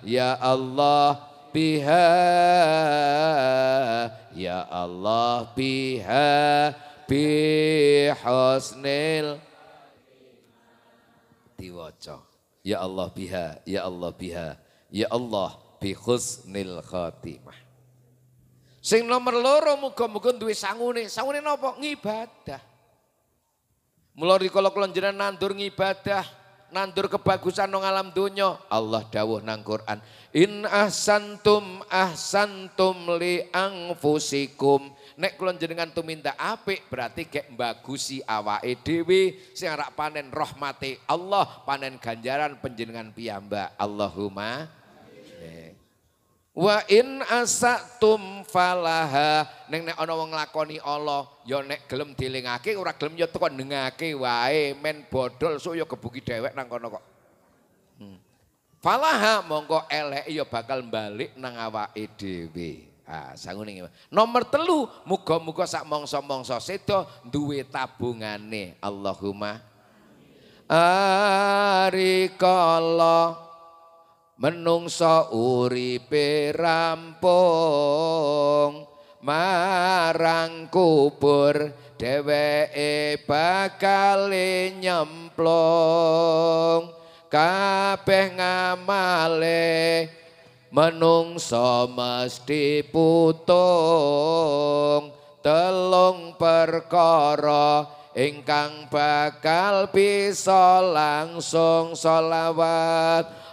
ya Allah biha Ya Allah biha bihusnil diwaca. Ya Allah biha, ya Allah biha, ya Allah bihusnil khatimah. Sing nomor loro muga-muga duwe sangune. Sangune napa? Ngibadah. Mula rikala kula jenengan nandur ngibadah, nandur kebagusan nang alam donya. Allah dawuh nang Quran, "In ahsantum ahsantum li anfusikum." Nek kula jenengan tumindak apik berarti gek mbagusi awake dhewe sing arak panen rahmate Allah, panen ganjaran panjenengan piyambak. Allahumma. Amin. Wa in asatum falaha neng nek ana wong lakoni Allah ya nek gelem dilingake ora gelem ya teko nengake wae men bodol so ya kebuki dhewek nang kono kok. Hmm. Falaha mongko elek ya bakal balik nang awake dhewe. Ah sangune Nomor telu muga-muga sak mangsa-mangsa sedo duwe tabungane. Allahumma arikala menungso uripe rampung marang kubur dheweke bakal nyemplung kabeh ngamale menungso mesti putung telung perkara ingkang bakal bisa langsung selawat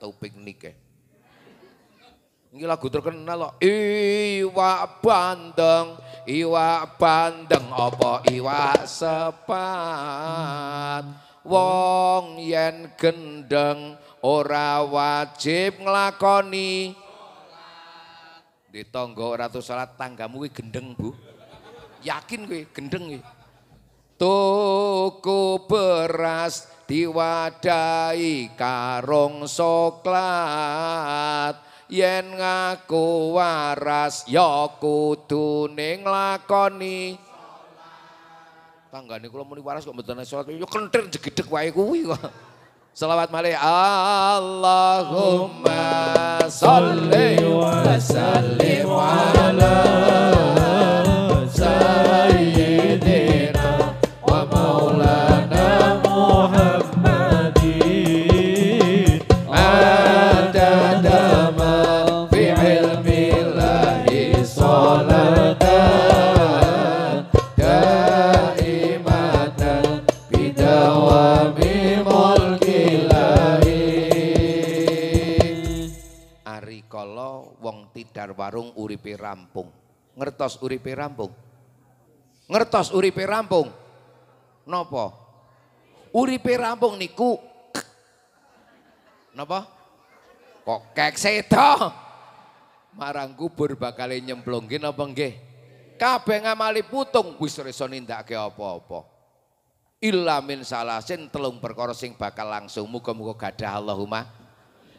atau nikah. Ya. Ini lagu terkenal loh. Iwak bandeng, iwak bandeng, apa iwak sepat. Wong yen gendeng ora wajib ngelakoni di tangga salat tanggamu kuwi gendeng, Bu. Yakin kuwi gendeng kuwi. Tuku beras diwadai karung soklat yen ngaku waras ya ning lakoni tanggane kula muni waras kok mboten salat yo ya kentir jegedeg wae kuwi kok selawat malih Allahumma sholli wa sallim ala sayyidina tidar warung uripe rampung. Ngertos uripe rampung. Ngertos uripe rampung. Nopo? Uripe rampung niku po Kok kek seto. Marang kubur bakal nyemplung. Gino pengge Kabe ngamali putung wis resa nindakake apa-apa. illa min salasin telung perkara bakal langsung Muka-muka gadah Allahumma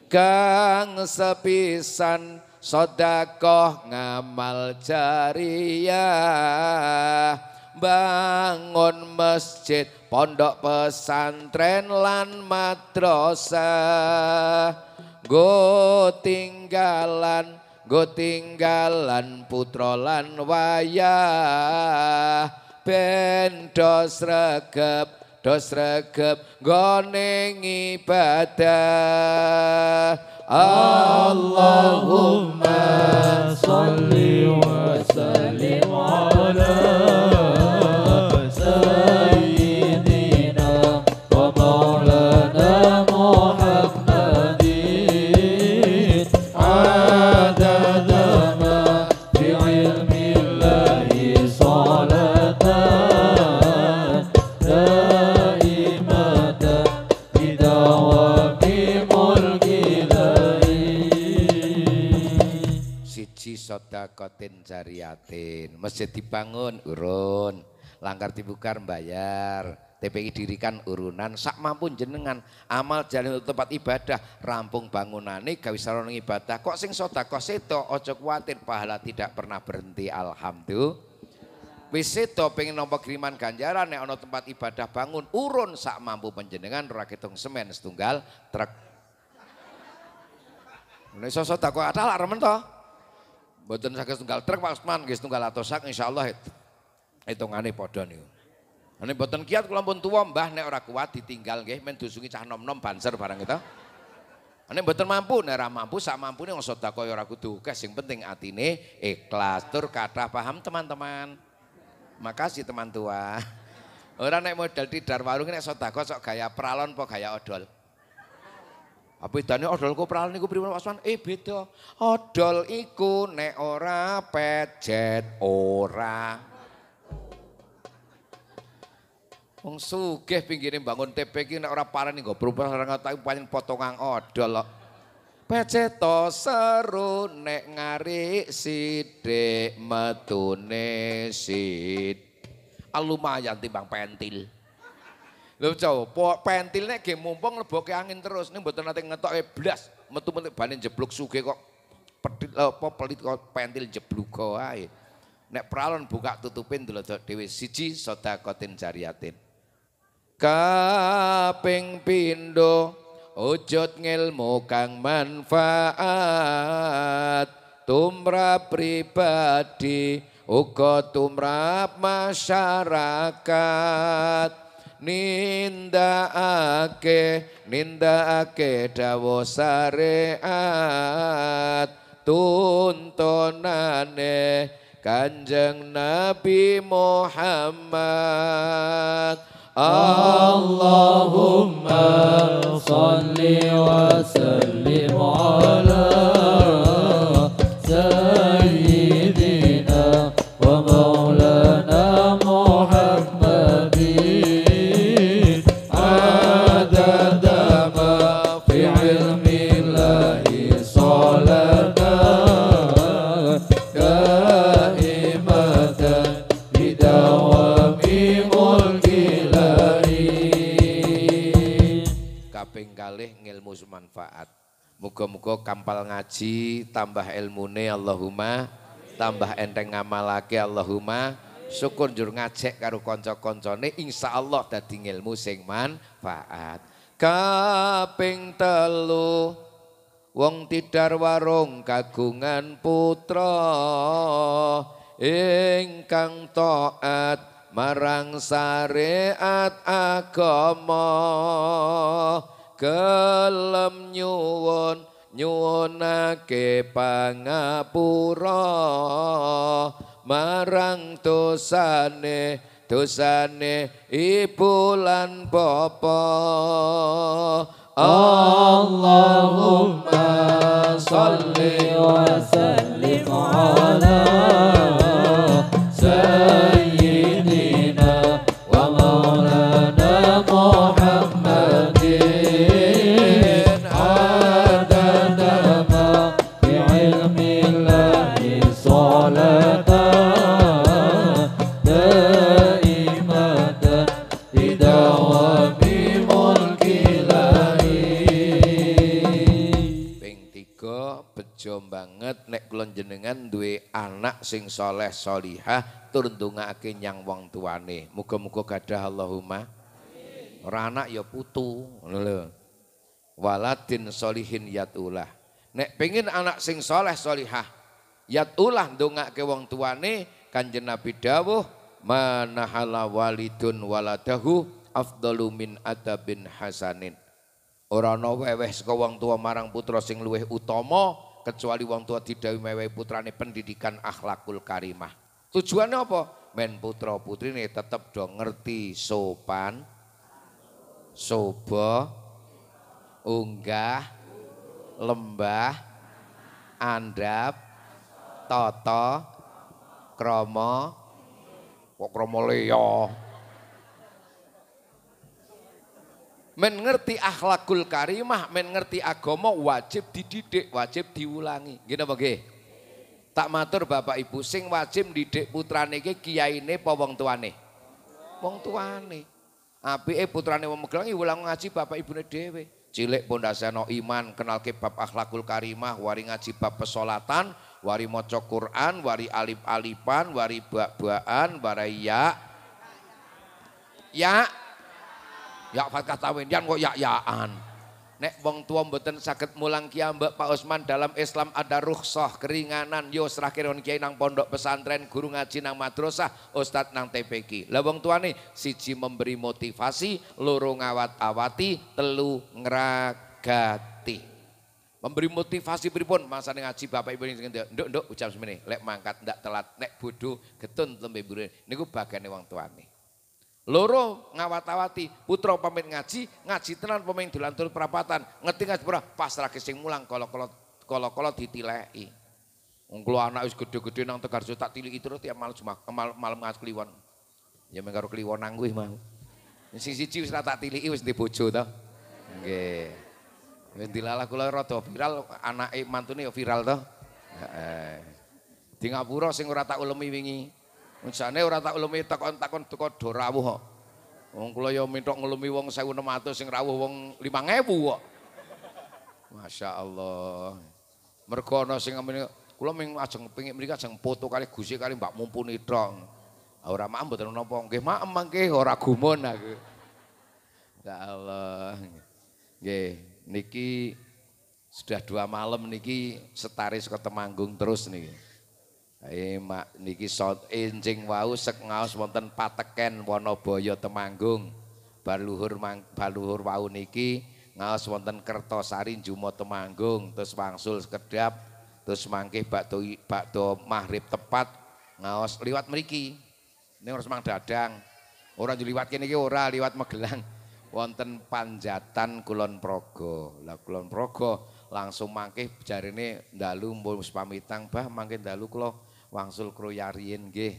gang sepisan sodakoh ngamal jariah bangun masjid pondok pesantren lan madrasah go tinggalan go tinggalan putra lan wayah ben dos regep dos regep gone ibadah اللهم صل وسلم على sadaqatin jariatin. Masjid dibangun urun, langgar dibuka, bayar, TPI dirikan urunan sak mampu jenengan amal jalan tempat ibadah rampung bangunan bangunane gawe sarana ibadah kok sing sota, kok seto ojo kuatir pahala tidak pernah berhenti alhamdulillah wis seto pengen nombok kiriman ganjaran nek ono tempat ibadah bangun urun sak mampu panjenengan rakitong semen setunggal truk tak kok ada lah, remen toh. Beton saged tunggal trek Pak Usman nggih tunggal atosak itu itu padha niku. Ini beton kiat kelompok pun Mbah nek ora kuat ditinggal nggih men dusungi cah nom-nom banser barang kita. Ini beton mampu nek ora mampu sak mampune wong sedekah ora kudu kes sing penting atine ikhlas tur kathah paham teman-teman. Makasih teman tua. Orang nek modal tidar warung ini sedekah sok gaya pralon po gaya odol. Abedane odol kopral niku pripun waswan? Eh beda. Odol iku nek ora pejet ora. Wong sugih pinggire bangun TP iki nek ora parani, go berubah propos sareng tak paling potongan odol kok. Pecet seru nek ngari sidik metune sid. Alumayan ah, timbang pentil. Lho po pentilnya ge mumpung leboke angin terus. Ning mboten nate e blas, metu-metu bane jeblok suke kok. Pelit apa pelit kok pentil jeblok ae. Nek pralon buka tutupin dulu Dewi siji koten jariatin. Kaping Pindo ujud ngilmu kang manfaat tumrap pribadi uga tumrap masyarakat nindakake nindakake dawa syariat tuntunane Kanjeng Nabi Muhammad Allahumma salli wa sallim ala manfaat. Muga-muga kampal ngaji, tambah ilmune Allahumma, tambah enteng ngamalake Allahumma, syukur njur ngajek karo kanca-kancane insyaallah dadi ilmu sing manfaat. Kaping telu wong tidar warung kagungan putra ingkang taat marang syariat agama gelem nyuwun nyuwunake pangapura marang tusane, dosane ibu lan bapa Allahumma salli wa sallim ala sayyidina calon jenengan duwe anak sing soleh solihah tur ndongaake nyang wong tuane. Muga-muga gadah Allahumma. Ora anak ya putu, lho. Waladin solihin yatulah. Nek pengin anak sing soleh solihah, yatulah ndongake wong tuane Kanjeng Nabi dawuh manahala walidun waladahu afdalu min adabin hasanin. Ora ana weweh saka wong tuwa marang putra sing luweh utama kecuali wong tua tidak putra putrane pendidikan akhlakul karimah. Tujuannya apa? Men putra putri ini tetap do ngerti sopan, sobo, unggah, lembah, andap, toto, kromo, kok kromo Men ngerti akhlakul karimah, men ngerti agama wajib dididik, wajib diulangi. Gini gitu apa nggih? Tak matur Bapak Ibu sing wajib didik putrane iki kiyaine apa wong tuane? Wong tuane. e putrane wong Magelang ulang ngaji bapak ibu ne dewe. Cilik pondaseno iman, kenal kebab akhlakul karimah, wari ngaji bab pesolatan, wari moco Quran, wari alip-alipan, wari bak-bakan, wari ya. Ya Ya fatkah tawinian kok yak-yaan. Nek wong tua mboten sakit mulang Mbak Pak Usman dalam Islam ada rukhsah keringanan yo serah kiron kiai nang pondok pesantren guru ngaji nang madrasah ustad nang TPK. Lah wong nih, siji memberi motivasi, loro ngawat-awati, telu ngeragati. Memberi motivasi pripun nih ngaji Bapak Ibu ini. nduk nduk ucap semene lek mangkat ndak telat nek bodoh, getun tembe nih bong wong nih. Loro ngawat-awati, putra pamit ngaji, ngaji tenan pemain dolan turun perapatan, ngerti ngaji pura pasrah kesing mulang kalau kalau kalau kalau ditilai Wong anak wis gede-gede nang Tegarjo tak tiliki terus tiap malam eh, malam, malam ngas kliwon. Ya mengaruh karo kliwonan kuwi mau. Sing siji wis tak tiliki wis ndek bojo to. Nggih. Wis dilalah kula rada viral, anake mantune ya viral to. Heeh. Di Ngapura sing ora tak ulemi wingi, Mencane ora tak ulumi takon-takon tuh do rawuh Wong kula yo ya mintok ngelumi wong 1600 sing rawuh wong 5000 kok. Masya Allah. Mergo ana sing ngene kula ming ajeng pengin mriki ajeng foto kali gusi kali Mbak Mumpuni tong. Ora mak mboten napa nggih mak mangke ora gumun aku. Ya Allah. Nggih, niki sudah dua malam niki setaris ke Temanggung terus niki. Emak eh, niki eh, enjing wau sek ngaos wonten pateken Wonoboyo Temanggung. Baluhur mang, baluhur wau niki ngaos wonten Kertosari Jumo Temanggung terus wangsul sekedap terus mangke bakdo bakdo maghrib tepat ngaos liwat mriki. Ini harus mang dadang. Orang yang liwat kini ora liwat Magelang. Wonten panjatan Kulon Progo. Lah Kulon Progo langsung mangke jarine dalu mbuh pamitang bah mangke dalu kula wangsul kroyariin gih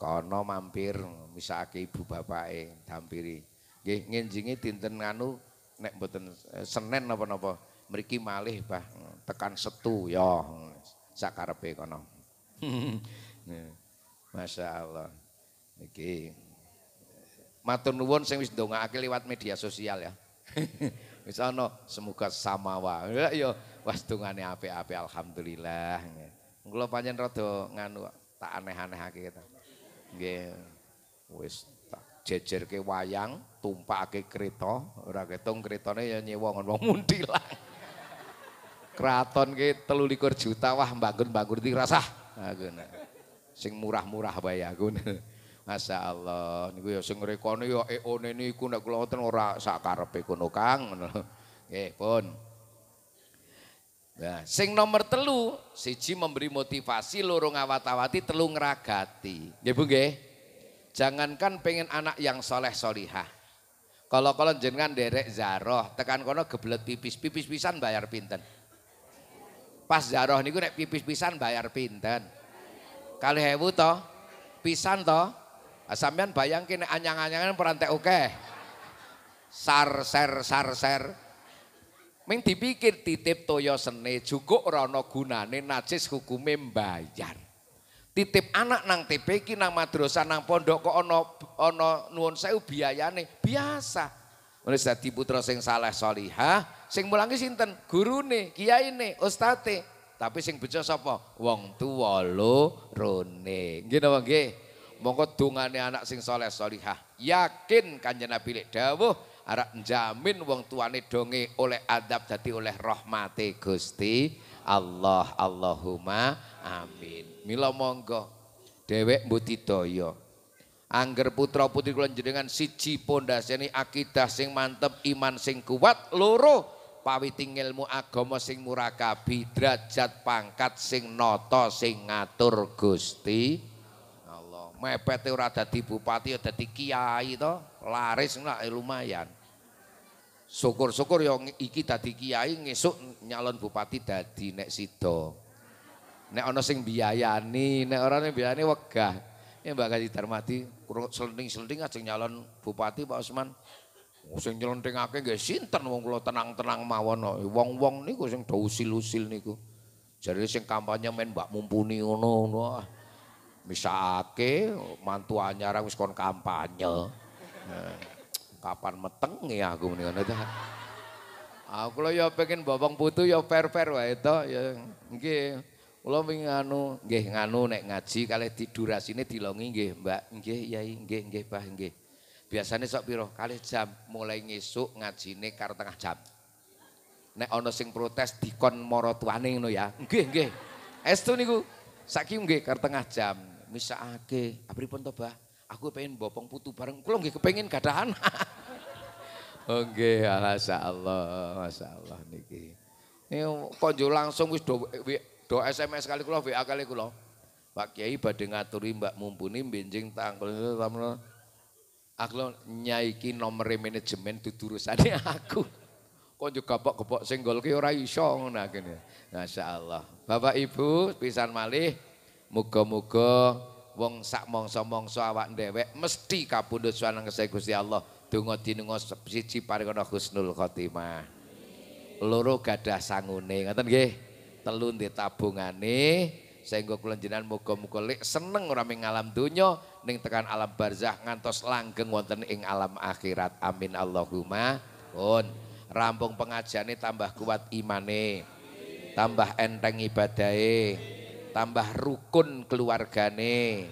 Kono mampir misake ibu bapake dampiri. Nggih ngenjingi dinten anu nek mboten eh, Senin napa-napa mriki malih bah tekan setu ya sakarepe kono. Masya Allah. Niki matur nuwun sing wis ndongaake lewat media sosial ya. Wis ana semoga sama Ya ya was dongane apik-apik alhamdulillah. Kalau panjen rada nganu tak aneh-aneh aja kita. Nggih. Wis tak jejerke wayang, tumpake kereta, ora ketung keretane ya nyewa ngon wong mundilah. Keraton ke telu juta wah bangun-bangun di rasah. Sing murah-murah bayi aku. Masya Allah, ini sing rekono ya, eh, oh, ini gue nak ora sakar pekono kang. Eh, pun. Nah, sing nomor telu, siji memberi motivasi, loro ngawat-awati, telu ngeragati. Ya bu nggih. Jangankan pengen anak yang soleh solihah. Kalau kalau jenengan derek zaroh, tekan kono geblet pipis, pipis pisan bayar pinten. Pas zaroh niku nek pipis pisan bayar pinten. Kali hewu to, pisan to. Sampean bayangkin anyang-anyangan perantek oke. Sar ser sar ser. Ming dipikir titip toyo sene juga rono gunane najis hukume bayar. Titip anak nang TPK nang madrasah nang pondok kok ono ono nuwun sewu biayane biasa. Wis dadi putra sing saleh salihah, sing mulangi sinten? Gurune, kiyaine, ustate. Tapi sing bejo sapa? Wong tuwa rone. Nggih napa nggih? Monggo tungane anak sing saleh salihah. Yakin Kanjeng Nabi lek dawuh Arak jamin wong tuane donge oleh adab jadi oleh rohmati Gusti Allah. Allahumma amin. Mila monggo dhewek mbudidaya. Angger putra putri kula jenengan siji ini akidah sing mantep, iman sing kuat, loro pawiting ilmu agama sing murakabi, derajat pangkat sing noto sing ngatur Gusti Allah. Mepete ora dadi bupati ya dadi kiai to, laris lah eh, lumayan. Syukur-syukur yang iki dadi kiai ngesuk nyalon bupati dadi nek sido. Nek ana sing biayani, nek ora sing biayani wegah. Ya Mbak Kaji Darmati selending-selending ajeng nyalon bupati Pak Usman. Oh, sing nyelentingake nggih sinten wong kula tenang-tenang mawon. Wong-wong niku sing do usil-usil niku. Jadi sing kampanye men Mbak mumpuni ngono wah. Misake mantu anyar wis kon kampanye. Nah. kapan meteng ya aku menika. Aku lo ya pengen bawang putu ya fair-fair wae itu, ya nggih. Kula wingi nganu, nggih nganu ngaji kalih di durasine dilongi nggih, Mbak. Nggih, Yai, nggih, nggih, Pak, nggih. Biasanya sok piro? kali jam mulai ngesuk ngajine karo tengah jam. Nek ana sing protes dikon moro tuane ngono ya. Nggih, nggih. tuh niku. sakim nggih karo tengah jam. misa ake, apri pun Mbah? aku pengen bopong putu bareng kulo, nggih kepengin gadah anak. Oke, masya Allah, niki. Ini konjo langsung wis do, do SMS kali kula, WA kali kula. Pak Kiai badhe ngaturi Mbak Mumpuni benjing tanggul aku nyaiki nomor manajemen turusannya aku. Kok juga gepok senggol ki ora iso gini. Masya Allah, Bapak Ibu pisan malih muga-muga wong sak mongso-mongso awak dhewek mesti kapundhut sanang Gusti Gusti Allah donga dinenga siji parikana husnul khotimah loro gadah sangune ngoten nggih telu ndek tabungane sehingga kula jenengan muga lek seneng orang ming alam donya ning tekan alam barzah ngantos langgeng wonten ing alam akhirat amin Allahumma on rampung ini tambah kuat imane tambah enteng ibadah ibadahe tambah rukun keluargane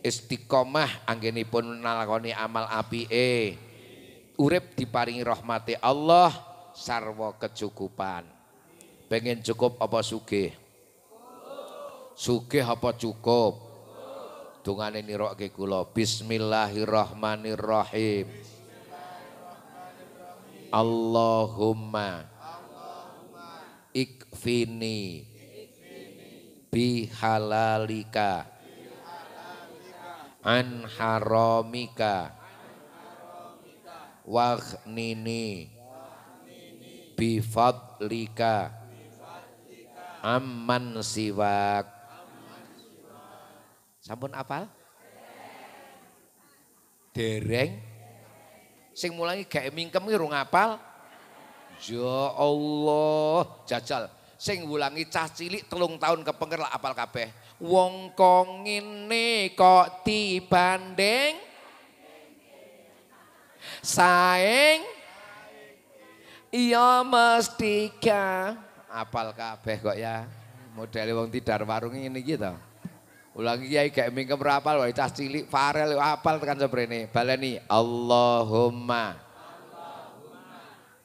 istiqomah anggenipun nalakoni amal e urip diparingi rahmati Allah sarwa kecukupan pengen cukup apa sugih sugih apa cukup dungane nirokke kula bismillahirrahmanirrahim Allahumma ikfini bihalalika an haramika wahnini bifadlika amman siwak sampun apal dereng sing mulai gak mingkem ki ngapal? ya Allah jajal sing wulangi cah cilik telung tahun ke lah apal kabeh. Wong kong ini kok dibanding saing iya mesti ka apal kabeh kok ya. modeli wong tidar warung ini gitu. Ulangi kiai kayak mingkem rapal wae cah cilik Farel apal tekan sebrene. Baleni Allahumma Allahumma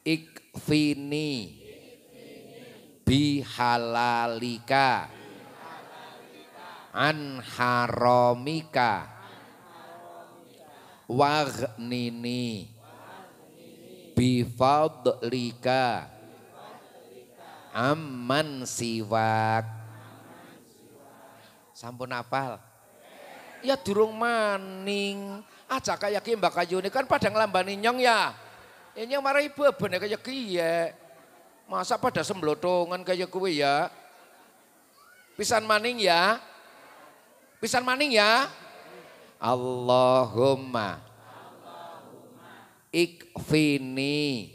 ikfini bihalalika an haramika waghnini bifadlika aman siwak sampun apal ya durung maning aja kayak ki kayu ini kan padang lambani nyong ya ini yang marah ibu bener kayak kiye ya. Masa pada semblotongan kayak kue ya? Pisan maning ya? Pisan maning ya? Allahumma, ikfini,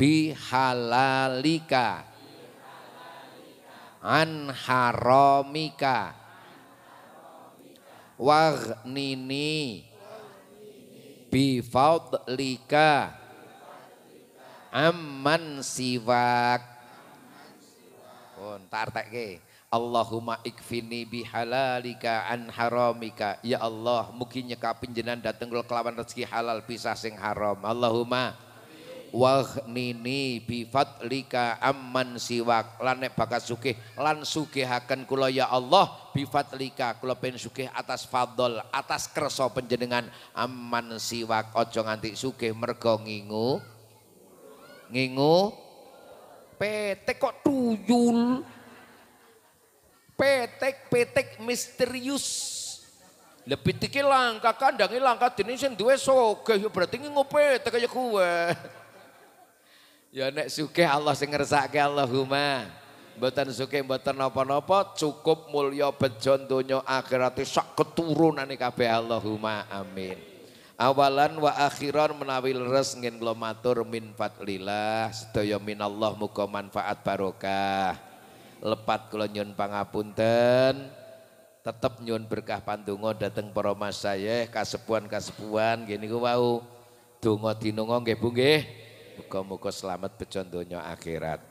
bihalalika anharomika haramika wagnini bifadlika amman siwak pun ke. Allahumma ikfini bihalalika an haramika ya Allah mungkin nyekapin pinjenan dateng lo kelawan rezeki halal pisah sing haram Allahumma wahnini bi lika amman siwak Lanek bakat suke, lan sugihaken kula ya Allah bi lika kula pen suke atas fadl atas kerso penjenengan amman siwak aja nganti suke, mergo ngingu ngingu petek kok tuyul petek-petek misterius lebih tinggi langkah kandangnya langkah ini sing duwe ya berarti ngingu petek kayak kue ya nek suke Allah sing ngersake Allahumma Buatan suke buatan nopo-nopo, cukup mulia bejo donya akhirat sak ini kabeh Allahumma amin awalan wa akhiran menawi leres ngen kula matur min fadlillah sedaya minallah muga manfaat barokah lepat kula nyun pangapunten tetep nyun berkah pandonga dhateng para saya kasepuan-kasepuan ngene niku wau donga dinonga nggih Bu nggih muga-muga slamet donya akhirat